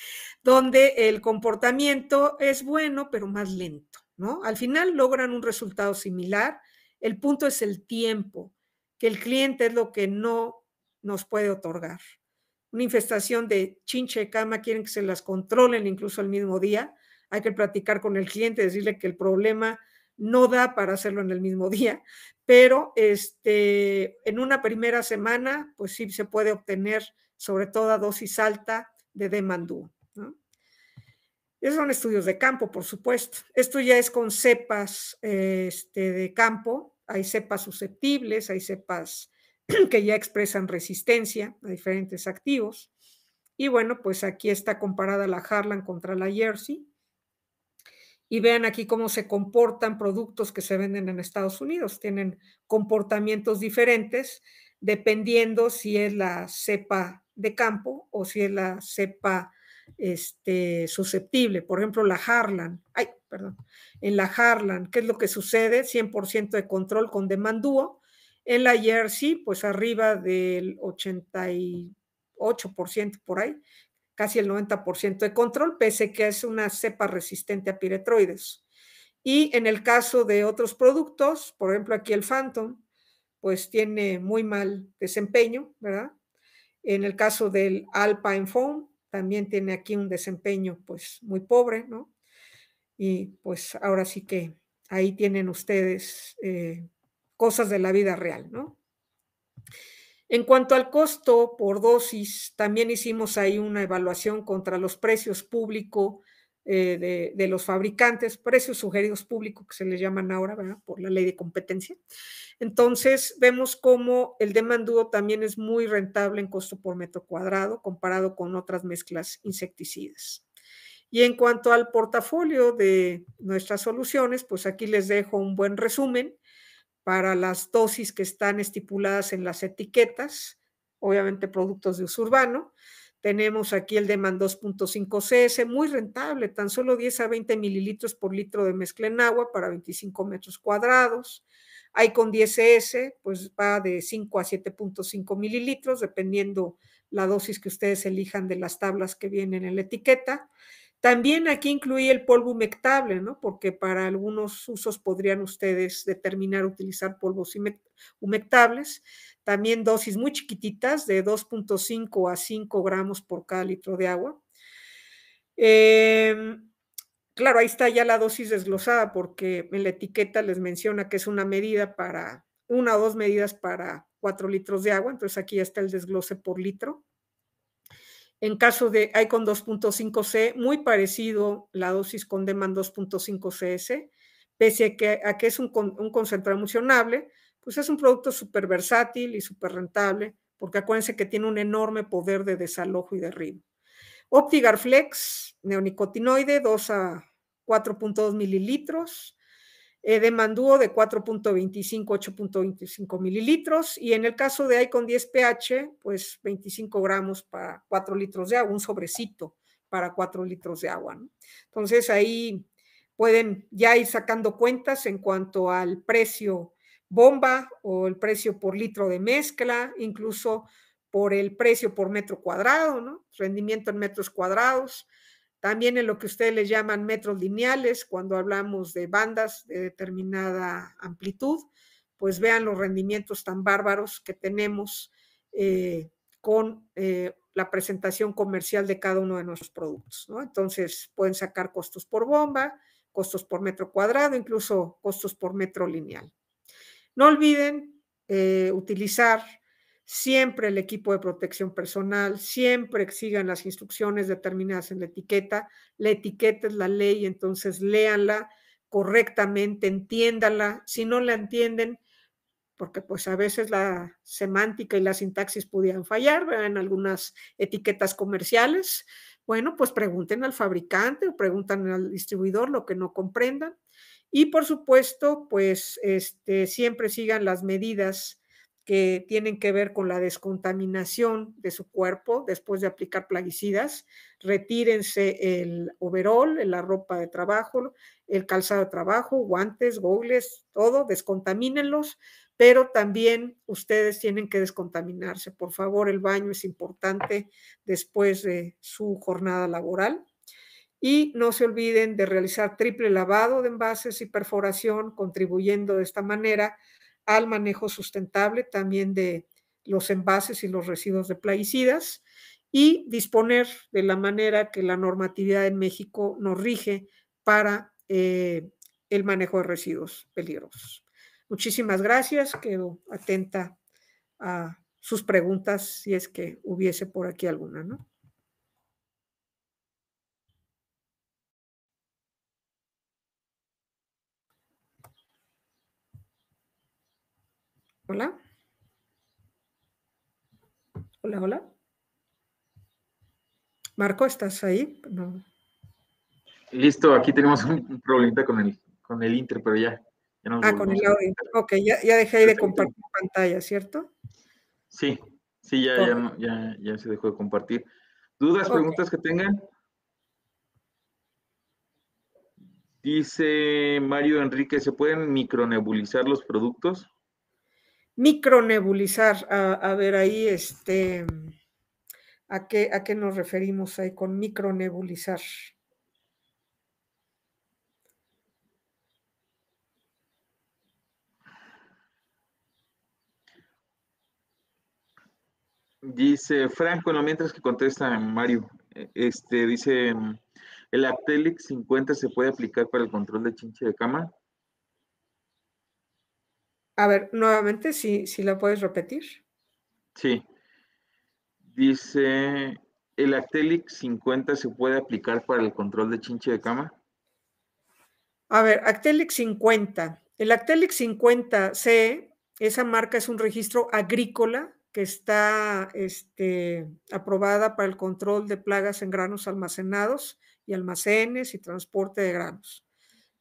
donde el comportamiento es bueno, pero más lento. Al final logran un resultado similar. El punto es el tiempo, que el cliente es lo que no nos puede otorgar. Una infestación de chinche cama, quieren que se las controlen incluso el mismo día. Hay que platicar con el cliente, decirle que el problema no da para hacerlo en el mismo día, pero este, en una primera semana, pues sí se puede obtener sobre todo dosis alta de demandú. Esos son estudios de campo, por supuesto. Esto ya es con cepas este, de campo. Hay cepas susceptibles, hay cepas que ya expresan resistencia a diferentes activos. Y bueno, pues aquí está comparada la Harlan contra la Jersey. Y vean aquí cómo se comportan productos que se venden en Estados Unidos. Tienen comportamientos diferentes dependiendo si es la cepa de campo o si es la cepa este, susceptible. Por ejemplo, la Harlan, ay, perdón, en la Harlan, ¿qué es lo que sucede? 100% de control con demanduo, En la Jersey, pues arriba del 88% por ahí, casi el 90% de control, pese que es una cepa resistente a piretroides. Y en el caso de otros productos, por ejemplo, aquí el Phantom, pues tiene muy mal desempeño, ¿verdad? En el caso del Alpine Foam, también tiene aquí un desempeño pues muy pobre, ¿no? Y pues ahora sí que ahí tienen ustedes eh, cosas de la vida real, ¿no? En cuanto al costo por dosis, también hicimos ahí una evaluación contra los precios públicos eh, de, los fabricantes, precios sugeridos públicos que se les llaman ahora, ¿verdad? Por la ley de competencia. Entonces, vemos cómo el demandudo también es muy rentable en costo por metro cuadrado comparado con otras mezclas insecticidas. Y en cuanto al portafolio de nuestras soluciones, pues aquí les dejo un buen resumen para las dosis que están estipuladas en las etiquetas, obviamente productos de uso urbano. Tenemos aquí el demand 2.5 CS, muy rentable, tan solo 10 a 20 mililitros por litro de mezcla en agua para 25 metros cuadrados. Hay con 10 CS, pues va de 5 a 7.5 mililitros, dependiendo la dosis que ustedes elijan de las tablas que vienen en la etiqueta. También aquí incluí el polvo humectable, ¿no? Porque para algunos usos podrían ustedes determinar utilizar polvos humectables. También dosis muy chiquititas, de 2.5 a 5 gramos por cada litro de agua. Em, claro, ahí está ya la dosis desglosada porque en la etiqueta les menciona que es una medida para, una o dos medidas para 4 litros de agua, entonces aquí ya está el desglose por litro. En caso de ICON 2.5C, muy parecido la dosis con Deman 2.5CS, pese a que, a que es un, un, concentrado emocionable, pues es un producto súper versátil y súper rentable, porque acuérdense que tiene un enorme poder de desalojo y derribo. Optigar Flex, neonicotinoide, 2 a 4.2 mililitros, eh, de Mandúo de 4.25, 8.25 mililitros. Y en el caso de con 10 pH, pues 25 gramos para 4 litros de agua, un sobrecito para 4 litros de agua. Entonces ahí pueden ya ir sacando cuentas en cuanto al precio bomba o el precio por litro de mezcla, incluso por el precio por metro cuadrado, ¿no? Rendimiento en metros cuadrados. También en lo que ustedes les llaman metros lineales, cuando hablamos de bandas de determinada amplitud, pues vean los rendimientos tan bárbaros que tenemos eh, con eh, la presentación comercial de cada uno de nuestros productos. Entonces pueden sacar costos por bomba, costos por metro cuadrado, incluso costos por metro lineal. No olviden eh, utilizar siempre el equipo de protección personal, siempre sigan las instrucciones determinadas en la etiqueta. La etiqueta es la ley, entonces léanla correctamente, entiéndanla. Si no la entienden, porque pues a veces la semántica y la sintaxis pudieran fallar vean algunas etiquetas comerciales. Bueno, pues pregunten al fabricante o pregunten al distribuidor lo que no comprendan. Y por supuesto, pues este, siempre sigan las medidas que tienen que ver con la descontaminación de su cuerpo después de aplicar plaguicidas. Retírense el overol, la ropa de trabajo, el calzado de trabajo, guantes, gogles, todo, descontamínenlos, pero también ustedes tienen que descontaminarse. Por favor, el baño es importante después de su jornada laboral. Y no se olviden de realizar triple lavado de envases y perforación, contribuyendo de esta manera al manejo sustentable también de los envases y los residuos de plaguicidas y disponer de la manera que la normatividad en México nos rige para eh, el manejo de residuos peligrosos. Muchísimas gracias, quedo atenta a sus preguntas si es que hubiese por aquí alguna, ¿no? Hola. Hola, hola. Marco, ¿estás ahí? Listo, aquí tenemos un problemita con el, con Inter, pero ya. ah, con el audio. Ok, ya, dejé de compartir pantalla, ¿cierto? Sí, sí, ya, ya, se dejó de compartir. ¿Dudas, preguntas que tengan? Dice Mario Enrique, ¿se pueden micronebulizar los productos? micronebulizar. A, a ver ahí, este, ¿a qué, ¿a qué nos referimos ahí con micronebulizar? Dice Franco, mientras que contesta Mario, e, este dice el Actelix 50 se puede aplicar para el control de chinche de cama. A ver, nuevamente, si, si puedes repetir. Sí. Dice, ¿el Actelix 50 se puede aplicar para el control de chinche de cama? A ver, Actelix 50. El Actelix 50C, esa marca es un registro agrícola que está este, aprobada para el control de plagas en granos almacenados y almacenes y transporte de granos.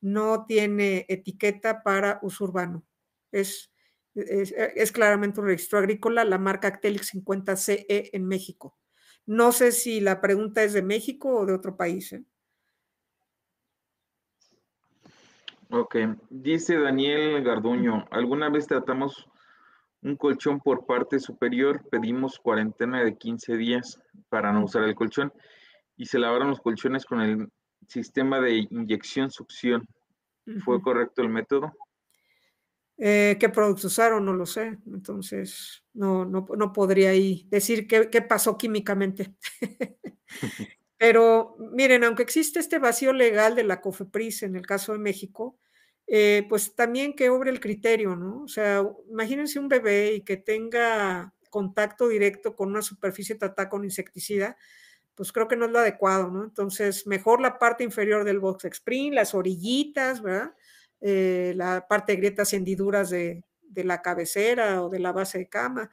No tiene etiqueta para uso urbano es, e, e, es, claramente un registro agrícola, la marca Actelix 50CE en México. No sé si la pregunta es de México o de otro país. ¿eh? Ok, dice Daniel Garduño, alguna vez tratamos un colchón por parte superior, pedimos cuarentena de 15 días para no usar el colchón y se lavaron los colchones con el sistema de inyección-succión. ¿Fue correcto el método? Eh, ¿Qué productos usaron? No lo sé. Entonces, no, no, no podría ahí decir qué, pasó químicamente. Pero miren, aunque existe este vacío legal de la COFEPRIS en el caso de México, eh, pues también que obre el criterio, ¿no? O sea, imagínense un bebé y que tenga contacto directo con una superficie tratada con insecticida, pues creo que no es lo adecuado, ¿no? Entonces, mejor la parte inferior del box spring, las orillitas, ¿verdad? Eh, la parte de grietas hendiduras de, la cabecera o de la base de cama,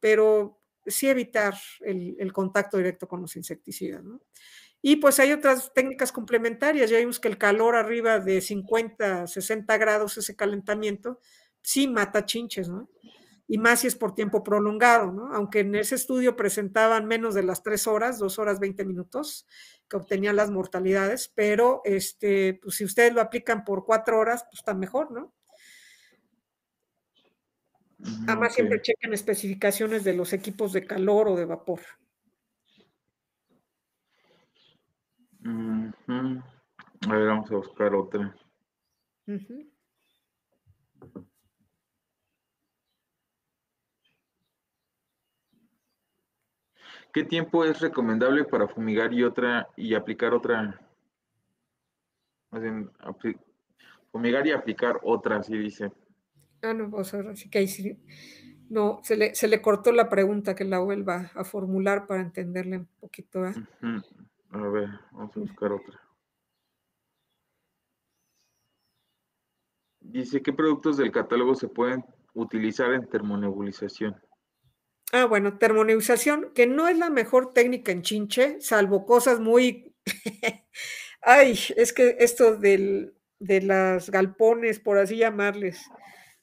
pero sí evitar el, el contacto directo con los insecticidas. ¿no? Y pues hay otras técnicas complementarias, ya vimos que el calor arriba de 50, 60 grados, ese calentamiento, sí mata chinches, ¿no? y más si es por tiempo prolongado, ¿no? Aunque en ese estudio presentaban menos de las tres horas, dos horas veinte minutos, que obtenían las mortalidades, pero este, pues si ustedes lo aplican por cuatro horas, pues está mejor, ¿no? Además, siempre chequen especificaciones de los equipos de calor o de vapor. A ver, vamos a buscar otra. ¿Qué tiempo es recomendable para fumigar y otra y aplicar otra? fumigar y aplicar otra, así dice. Ah, no, pues ahora que ahí sí. No, se le, cortó la pregunta que la vuelva a formular para entenderle un poquito. ¿eh? A ver, vamos a buscar otra. Dice, ¿qué productos del catálogo se pueden utilizar en termonebulización? Ah, bueno, termonización, que no es la mejor técnica en chinche, salvo cosas muy... Ay, es que esto de las galpones, por así llamarles,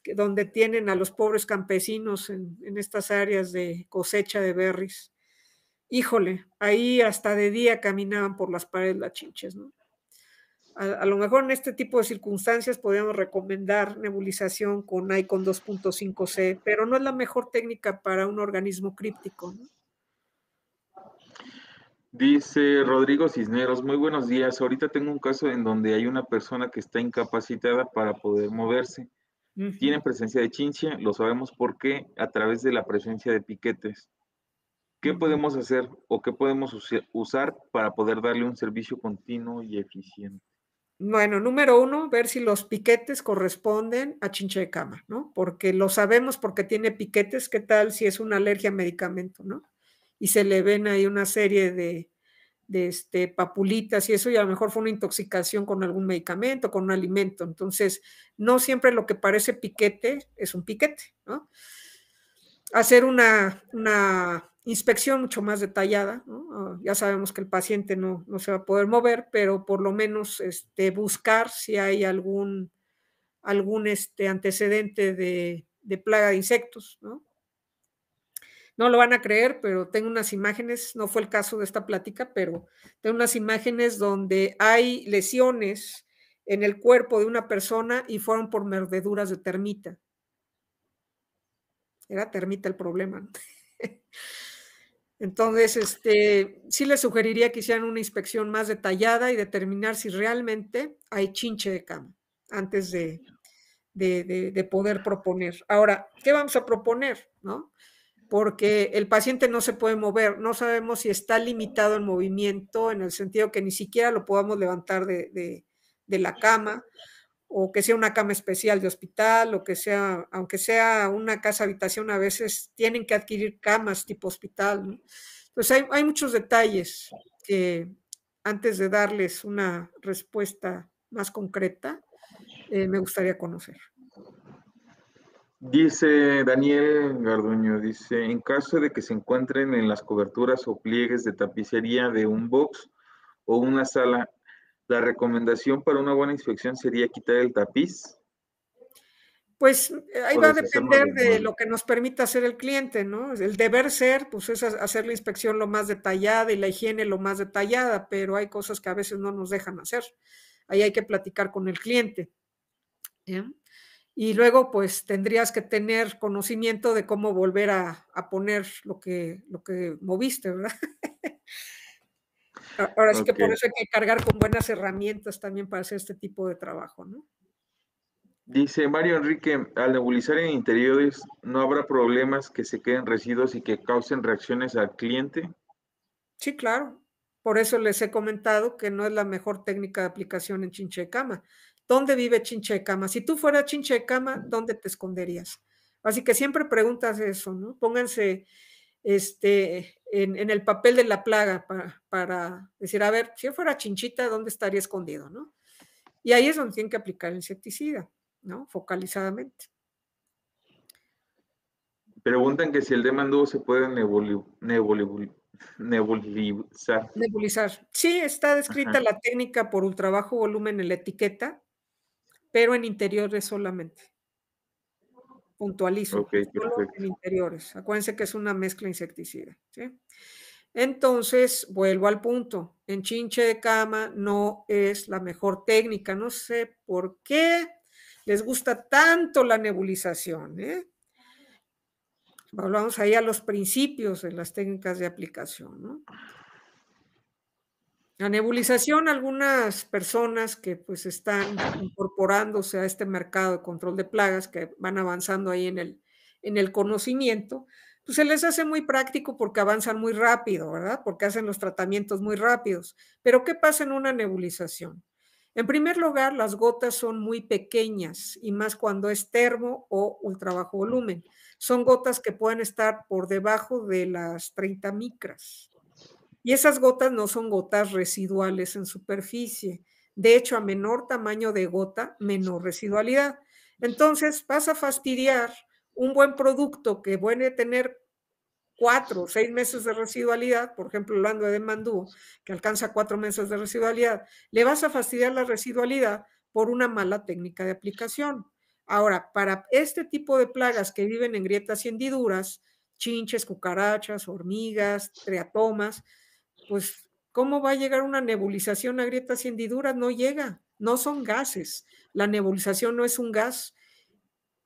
que donde tienen a los pobres campesinos en, en estas áreas de cosecha de berries. Híjole, ahí hasta de día caminaban por las paredes las chinches, ¿no? A, lo mejor en este tipo de circunstancias podríamos recomendar nebulización con ICON 2.5C, pero no es la mejor técnica para un organismo críptico. Dice Rodrigo Cisneros, muy buenos días. Ahorita tengo un caso en donde hay una persona que está incapacitada para poder moverse. Tiene presencia de chinche, lo sabemos por qué, a través de la presencia de piquetes. ¿Qué podemos hacer o qué podemos usar para poder darle un servicio continuo y eficiente? Bueno, número uno, ver si los piquetes corresponden a chinche de cama, ¿no? Porque lo sabemos porque tiene piquetes, ¿qué tal si es una alergia a medicamento, ¿no? Y se le ven ahí una serie de, este, papulitas y eso, y a lo mejor fue una intoxicación con algún medicamento, con un alimento. Entonces, no siempre lo que parece piquete es un piquete, ¿no? Hacer una, una inspección mucho más detallada. Ah, ya sabemos que el paciente no, no, se va a poder mover, pero por lo menos este, buscar si hay algún, algún este, antecedente de, plaga de insectos. ¿no? no lo van a creer, pero tengo unas imágenes, no fue el caso de esta plática, pero tengo unas imágenes donde hay lesiones en el cuerpo de una persona y fueron por mordeduras de termita. Era termita el problema. Entonces, este, sí les sugeriría que hicieran una inspección más detallada y determinar si realmente hay chinche de cama antes de, poder proponer. Ahora, ¿qué vamos a proponer? Porque el paciente no se puede mover, no sabemos si está limitado en movimiento, en el sentido que ni siquiera lo podamos levantar de, de la cama o que sea una cama especial de hospital, o que sea, aunque sea una casa habitación, a veces tienen que adquirir camas tipo hospital. ¿no? Pues, hay, muchos detalles que antes de darles una respuesta más concreta, eh, me gustaría conocer. Dice Daniel Garduño, dice, en caso de que se encuentren en las coberturas o pliegues de tapicería de un box o una sala la recomendación para una buena inspección sería quitar el tapiz. Pues eh, ahí va a depender de lo que nos permita hacer el cliente, ¿no? El deber ser, pues es hacer la inspección lo más detallada y la higiene lo más detallada, pero hay cosas que a veces no nos dejan hacer. Ahí hay que platicar con el cliente. Y luego, pues tendrías que tener conocimiento de cómo volver a, poner lo que, lo que moviste, ¿verdad? Ahora sí que por eso hay que cargar con buenas herramientas también para hacer este tipo de trabajo, ¿no? Dice Mario Enrique, al nebulizar en interiores, ¿no habrá problemas que se queden residuos y que causen reacciones al cliente? Sí, claro. Por eso les he comentado que no es la mejor técnica de aplicación en chinche de cama. ¿Dónde vive chinche de cama? Si tú fueras chinche de cama, ¿dónde te esconderías? Así que siempre preguntas eso, ¿no? Pónganse este, en, el papel de la plaga para, decir, a ver, si yo fuera chinchita, ¿dónde estaría escondido? Y ahí es donde tienen que aplicar el insecticida, ¿no? Focalizadamente. Preguntan que si el demandúo se puede nebulizar. Nebulizar. Sí, está descrita la técnica por ultrabajo volumen en la etiqueta, pero en interiores solamente. Puntualizo. en interiores. Acuérdense que es una mezcla insecticida. ¿sí? Entonces, vuelvo al punto. En chinche de cama no es la mejor técnica. No sé por qué les gusta tanto la nebulización. ¿eh? Volvamos ahí a los principios de las técnicas de aplicación. ¿no? La nebulización, algunas personas que pues están incorporándose a este mercado de control de plagas, que van avanzando ahí en el, en el conocimiento, pues se les hace muy práctico porque avanzan muy rápido, ¿verdad? Porque hacen los tratamientos muy rápidos. Pero ¿qué pasa en una nebulización? En primer lugar, las gotas son muy pequeñas y más cuando es termo o ultra bajo volumen. Son gotas que pueden estar por debajo de las 30 micras. Y esas gotas no son gotas residuales en superficie. De hecho, a menor tamaño de gota, menor residualidad. Entonces vas a fastidiar un buen producto que puede tener cuatro o seis meses de residualidad, por ejemplo, hablando de mandú, que alcanza cuatro meses de residualidad, le vas a fastidiar la residualidad por una mala técnica de aplicación. Ahora, para este tipo de plagas que viven en grietas y hendiduras, chinches, cucarachas, hormigas, triatomas, pues, ¿cómo va a llegar una nebulización a grietas y hendiduras? No llega, no son gases. La nebulización no es un gas,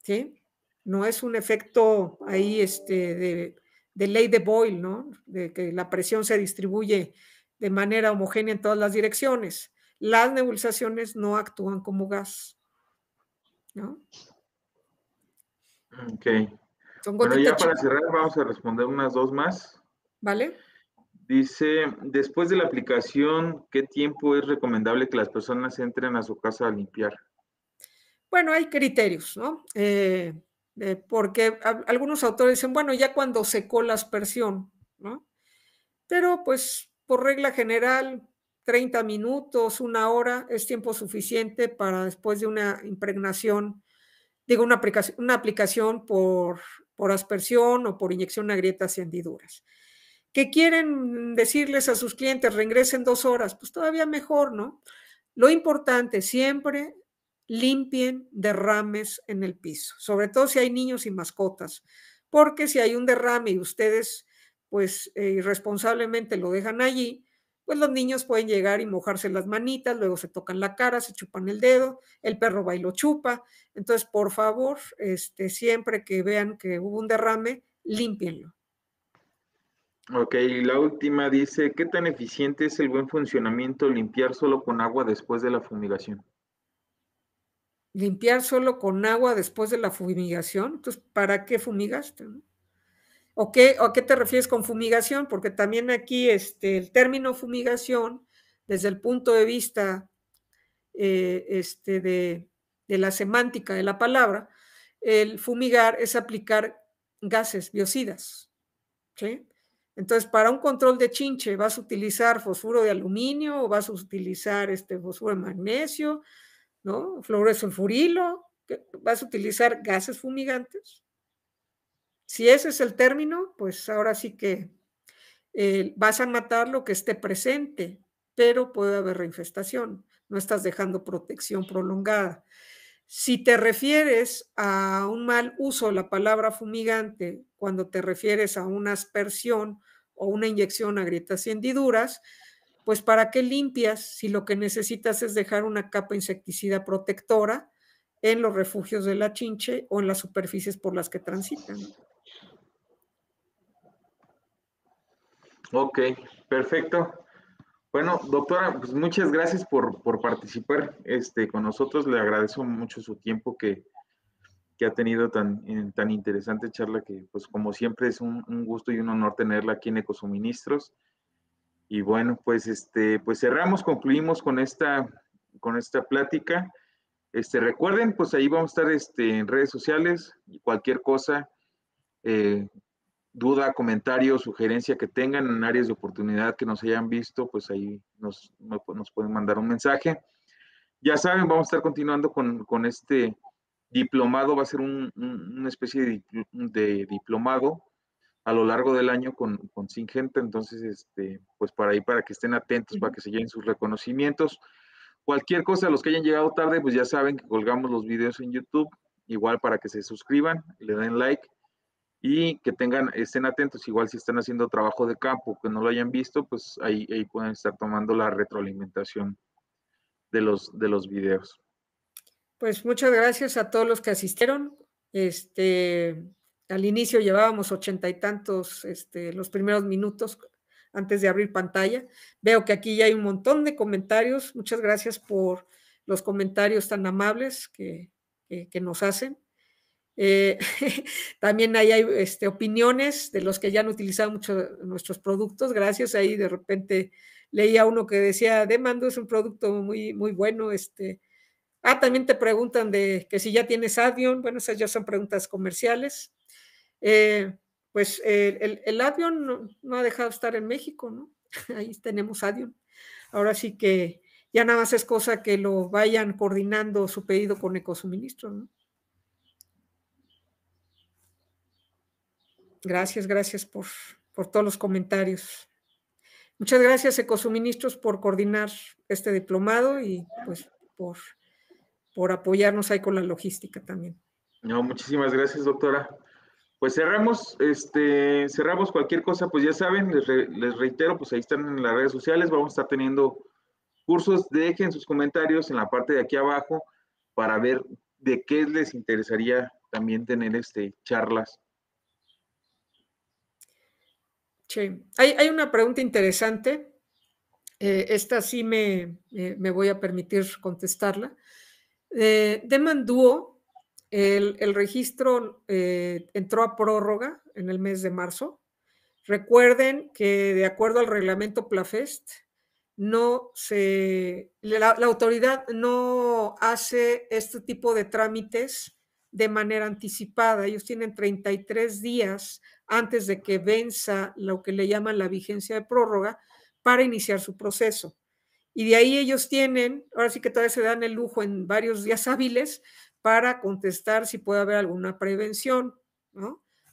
¿sí? No es un efecto ahí este, de, ley de Boyle, ¿no? De que la presión se distribuye de manera homogénea en todas las direcciones. Las nebulizaciones no actúan como gas, ¿no? Ok. bueno, ya para cerrar vamos a responder unas dos más. ¿Vale? Dice, después de la aplicación, ¿qué tiempo es recomendable que las personas entren a su casa a limpiar? Bueno, hay criterios, ¿no? Eh, eh, porque algunos autores dicen, bueno, ya cuando secó la aspersión, ¿no? Pero pues por regla general, 30 minutos, una hora es tiempo suficiente para después de una impregnación, digo, una aplicación, una aplicación por, por aspersión o por inyección a grietas y hendiduras que quieren decirles a sus clientes regresen dos horas, pues todavía mejor, ¿no? Lo importante, siempre limpien derrames en el piso, sobre todo si hay niños y mascotas, porque si hay un derrame y ustedes pues eh, irresponsablemente lo dejan allí, pues los niños pueden llegar y mojarse las manitas, luego se tocan la cara, se chupan el dedo, el perro va y lo chupa. Entonces, por favor, este, siempre que vean que hubo un derrame, límpienlo. Ok, la última dice, ¿qué tan eficiente es el buen funcionamiento limpiar solo con agua después de la fumigación? Limpiar solo con agua después de la fumigación, entonces, ¿para qué fumigaste? ¿O, qué, qué te refieres con fumigación? Porque también aquí este, el término fumigación, desde el punto de vista eh, este, de, de la semántica de la palabra, el fumigar es aplicar gases biocidas. ¿sí? Entonces, para un control de chinche, ¿vas a utilizar fosfuro de aluminio o vas a utilizar este fosfuro de magnesio, ¿no? Fluoresulfurilo, ¿vas a utilizar gases fumigantes? Si ese es el término, pues ahora sí que eh, vas a matar lo que esté presente, pero puede haber reinfestación, no estás dejando protección prolongada. Si te refieres a un mal uso de la palabra fumigante cuando te refieres a una aspersión o una inyección a grietas y hendiduras, pues ¿para qué limpias si lo que necesitas es dejar una capa insecticida protectora en los refugios de la chinche o en las superficies por las que transitan? Ok, perfecto. Bueno, doctora, pues muchas gracias por, por participar este, con nosotros. Le agradezco mucho su tiempo que, que ha tenido tan, eh, tan interesante charla que, pues como siempre, es un, gusto y un honor tenerla aquí en Ecosuministros. Y bueno, pues, este, pues cerramos, concluimos con esta, con esta plática. Este, recuerden, pues ahí vamos a estar este, en redes sociales y cualquier cosa, eh, duda, comentario, sugerencia que tengan en áreas de oportunidad que nos hayan visto, pues ahí nos, nos pueden mandar un mensaje. Ya saben, vamos a estar continuando con, con este diplomado va a ser una especie de, diplomado a lo largo del año con, con Singenta, entonces, este, pues para ahí, para que estén atentos, para que se lleven sus reconocimientos. Cualquier cosa, los que hayan llegado tarde, pues ya saben que colgamos los videos en YouTube, igual para que se suscriban, le den like y que tengan, estén atentos, igual si están haciendo trabajo de campo, que no lo hayan visto, pues ahí, ahí pueden estar tomando la retroalimentación de los, de los videos. Pues muchas gracias a todos los que asistieron. Este, al inicio llevábamos ochenta y tantos este, los primeros minutos antes de abrir pantalla. Veo que aquí ya hay un montón de comentarios. Muchas gracias por los comentarios tan amables que, nos hacen. Eh, también hay este, opiniones de los que ya han utilizado mucho nuestros productos. Gracias. Ahí de repente leía uno que decía, Demando es un producto muy, muy bueno, este, Ah, también te preguntan de que si ya tienes Adion, bueno, esas ya son preguntas comerciales. Eh, pues eh, el, el, Adion no, ha dejado de estar en México, ¿no? Ahí tenemos Adion. Ahora sí que ya nada más es cosa que lo vayan coordinando su pedido con Ecosuministro, ¿no? Gracias, gracias por, por todos los comentarios. Muchas gracias, Ecosuministros, por coordinar este diplomado y pues por por apoyarnos ahí con la logística también. No, muchísimas gracias, doctora. Pues cerramos, este, cerramos cualquier cosa, pues ya saben, les, reitero, pues ahí están en las redes sociales, vamos a estar teniendo cursos, dejen sus comentarios en la parte de aquí abajo para ver de qué les interesaría también tener este, charlas. Sí. Hay, una pregunta interesante, eh, esta sí me, eh, me voy a permitir contestarla. Eh, el, registro eh, entró a prórroga en el mes de marzo. Recuerden que de acuerdo al reglamento Plafest, no se, la, la autoridad no hace este tipo de trámites de manera anticipada. Ellos tienen 33 días antes de que venza lo que le llaman la vigencia de prórroga para iniciar su proceso. Y de ahí ellos tienen, ahora sí que todavía se dan el lujo en varios días hábiles para contestar si puede haber alguna prevención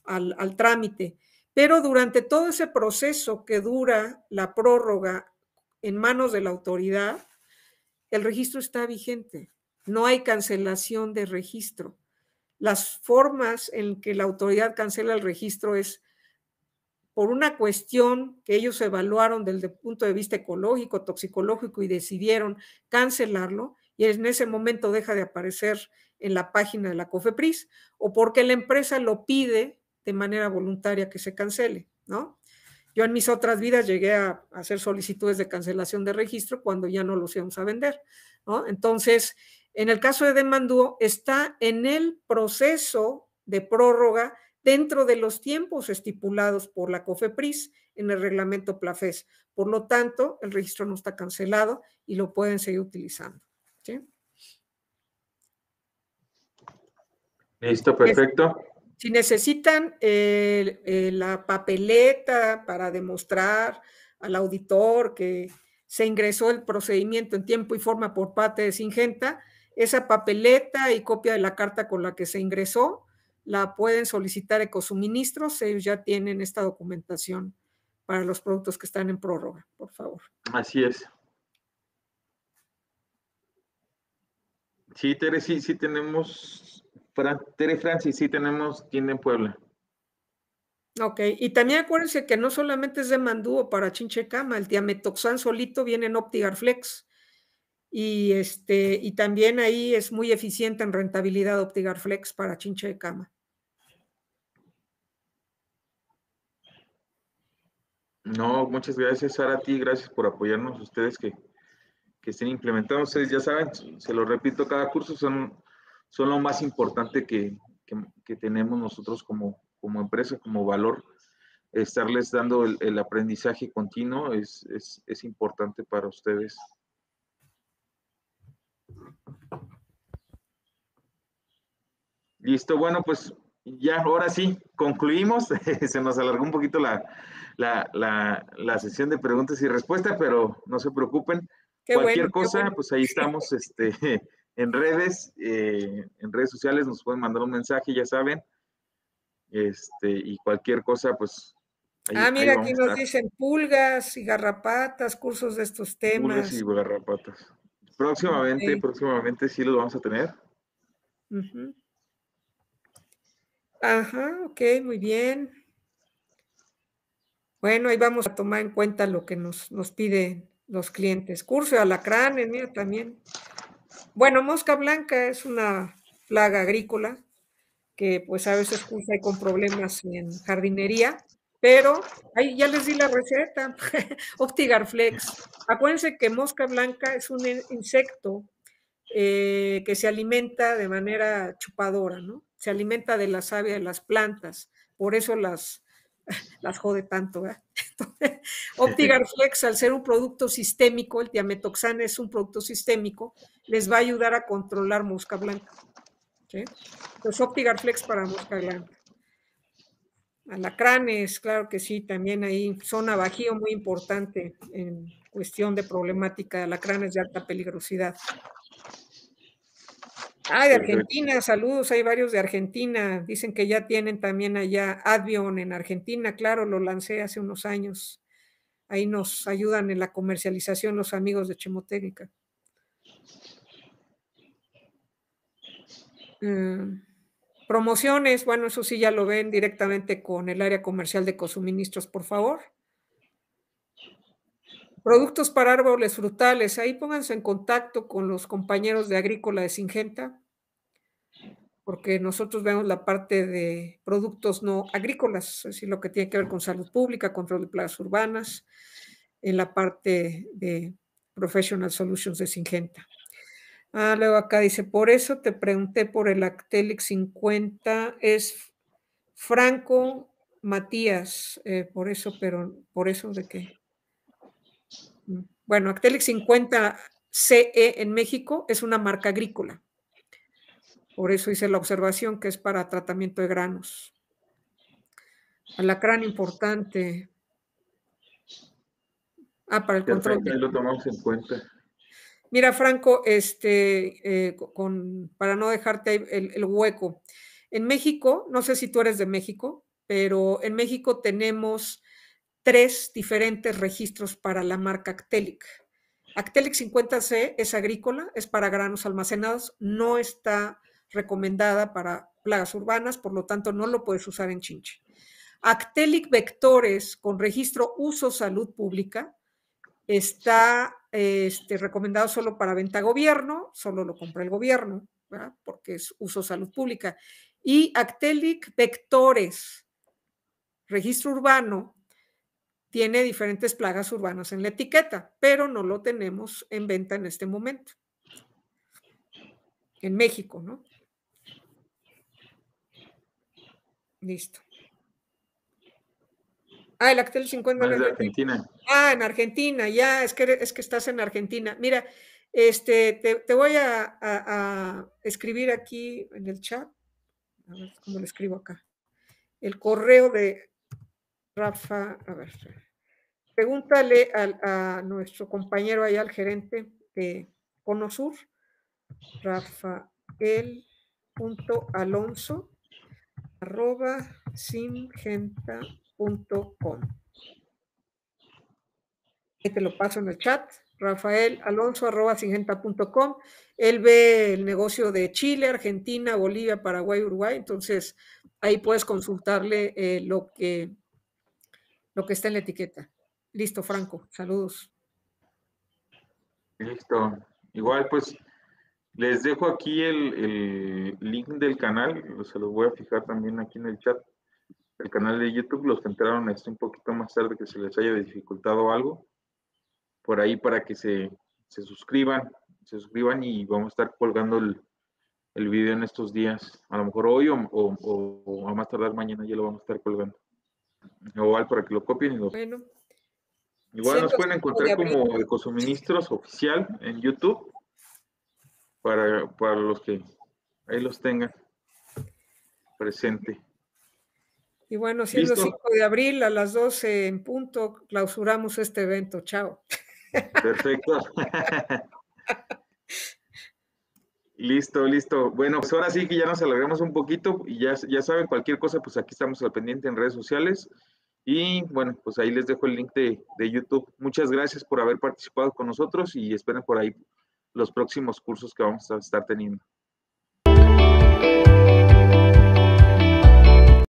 al, al trámite. Pero durante todo ese proceso que dura la prórroga en manos de la autoridad, el registro está vigente. No hay cancelación de registro. Las formas en que la autoridad cancela el registro es por una cuestión que ellos evaluaron desde el punto de vista ecológico, toxicológico y decidieron cancelarlo y en ese momento deja de aparecer en la página de la COFEPRIS o porque la empresa lo pide de manera voluntaria que se cancele, ¿no? Yo en mis otras vidas llegué a hacer solicitudes de cancelación de registro cuando ya no los íbamos a vender, ¿no? Entonces, en el caso de Demandúo, está en el proceso de prórroga dentro de los tiempos estipulados por la COFEPRIS en el reglamento PLAFES. Por lo tanto, el registro no está cancelado y lo pueden seguir utilizando. Listo, perfecto. Si necesitan la papeleta para demostrar al auditor que se ingresó el procedimiento en tiempo y forma por parte de Singenta, esa papeleta y copia de la carta con la que se ingresó la pueden solicitar ecosuministros, ellos ya tienen esta documentación para los productos que están en prórroga, por favor. Así es. Sí, Tere, sí, sí tenemos, Tere Francis, sí tenemos tienda en Puebla. Ok, y también acuérdense que no solamente es de mandúo para Cama, el diametoxan solito viene en Optigarflex. Y, este, y también ahí es muy eficiente en rentabilidad Flex para chinche cama. No, muchas gracias, Sara, a ti, gracias por apoyarnos ustedes que, estén implementando. Ustedes ya saben, se lo repito, cada curso son, son lo más importante que, tenemos nosotros como, empresa, como valor. Estarles dando el, aprendizaje continuo es, es importante para ustedes. Listo, bueno, pues ya ahora sí, concluimos. Se nos alargó un poquito la, la, sesión de preguntas y respuestas, pero no se preocupen. Cualquier cosa, pues ahí estamos este, en redes, eh, en redes sociales nos pueden mandar un mensaje, ya saben. Este, y cualquier cosa, pues. ah, mira, aquí nos dicen pulgas y garrapatas, cursos de estos temas. Pulgas y garrapatas. Próximamente, próximamente sí los vamos a tener. Ajá, ok, muy bien. Bueno, ahí vamos a tomar en cuenta lo que nos, piden los clientes. Curso de alacranes, mira también. Bueno, mosca blanca es una plaga agrícola que pues a veces cursa con problemas en jardinería, pero ahí ya les di la receta, Optigarflex. Acuérdense que mosca blanca es un insecto eh, que se alimenta de manera chupadora, ¿no? Se alimenta de la savia de las plantas, por eso las, las jode tanto. ¿verdad? Optigarflex, al ser un producto sistémico, el diametoxana es un producto sistémico, les va a ayudar a controlar mosca blanca. ¿sí? Entonces, Optigarflex para mosca blanca. Alacranes, claro que sí, también ahí, zona bajío muy importante en cuestión de problemática de alacranes de alta peligrosidad. Ah, de Argentina, saludos, hay varios de Argentina, dicen que ya tienen también allá Advion en Argentina, claro, lo lancé hace unos años, ahí nos ayudan en la comercialización los amigos de Chemotécnica. Mm, promociones, bueno, eso sí ya lo ven directamente con el área comercial de Cosuministros, por favor. Productos para árboles frutales, ahí pónganse en contacto con los compañeros de Agrícola de Singenta, porque nosotros vemos la parte de productos no agrícolas, es decir, lo que tiene que ver con salud pública, control de plagas urbanas, en la parte de Professional Solutions de Singenta. Ah, luego acá dice, por eso te pregunté por el Actelix 50, es Franco Matías, eh, por eso, pero por eso de qué. Bueno, Actelix 50 CE en México es una marca agrícola. Por eso hice la observación que es para tratamiento de granos. Alacrán importante. Ah, para el control. Mira, Franco, este, eh, con, para no dejarte el hueco. En México, no sé si tú eres de México, pero en México tenemos tres diferentes registros para la marca Actelic. Actelic 50C es agrícola, es para granos almacenados, no está recomendada para plagas urbanas, por lo tanto no lo puedes usar en chinche. Actelic Vectores con registro uso salud pública está este, recomendado solo para venta a gobierno, solo lo compra el gobierno, porque es uso salud pública. Y Actelic Vectores, registro urbano, tiene diferentes plagas urbanas en la etiqueta, pero no lo tenemos en venta en este momento. En México, ¿no? Listo. Ah, el Actel 50 ah, Argentina. Ah, en Argentina, ya, es que, es que estás en Argentina. Mira, este, te, voy a, a, escribir aquí en el chat, a ver cómo lo escribo acá, el correo de Rafa, a ver, Pregúntale a nuestro compañero allá, al gerente de Conosur, rafael.alonso, arroba Te lo paso en el chat, Rafael Alonso, Él ve el negocio de Chile, Argentina, Bolivia, Paraguay, Uruguay. Entonces, ahí puedes consultarle eh, lo, que, lo que está en la etiqueta. Listo, Franco, saludos. Listo. Igual, pues les dejo aquí el, link del canal, se los voy a fijar también aquí en el chat. El canal de YouTube, los que entraron este, un poquito más tarde, que se les haya dificultado algo, por ahí para que se, suscriban, se suscriban y vamos a estar colgando el, el video en estos días, a lo mejor hoy o, o, o, a más tardar mañana ya lo vamos a estar colgando. Igual para que lo copien y Bueno. Igual nos pueden encontrar como Ecosuministros Oficial en YouTube para, los que ahí los tengan presente. Y bueno, siendo 5 de abril a las 12 en punto, clausuramos este evento. Chao. Perfecto. listo, listo. Bueno, pues ahora sí que ya nos alegramos un poquito y ya, ya saben, cualquier cosa, pues aquí estamos al pendiente en redes sociales. Y bueno, pues ahí les dejo el link de, YouTube. Muchas gracias por haber participado con nosotros y esperen por ahí los próximos cursos que vamos a estar teniendo.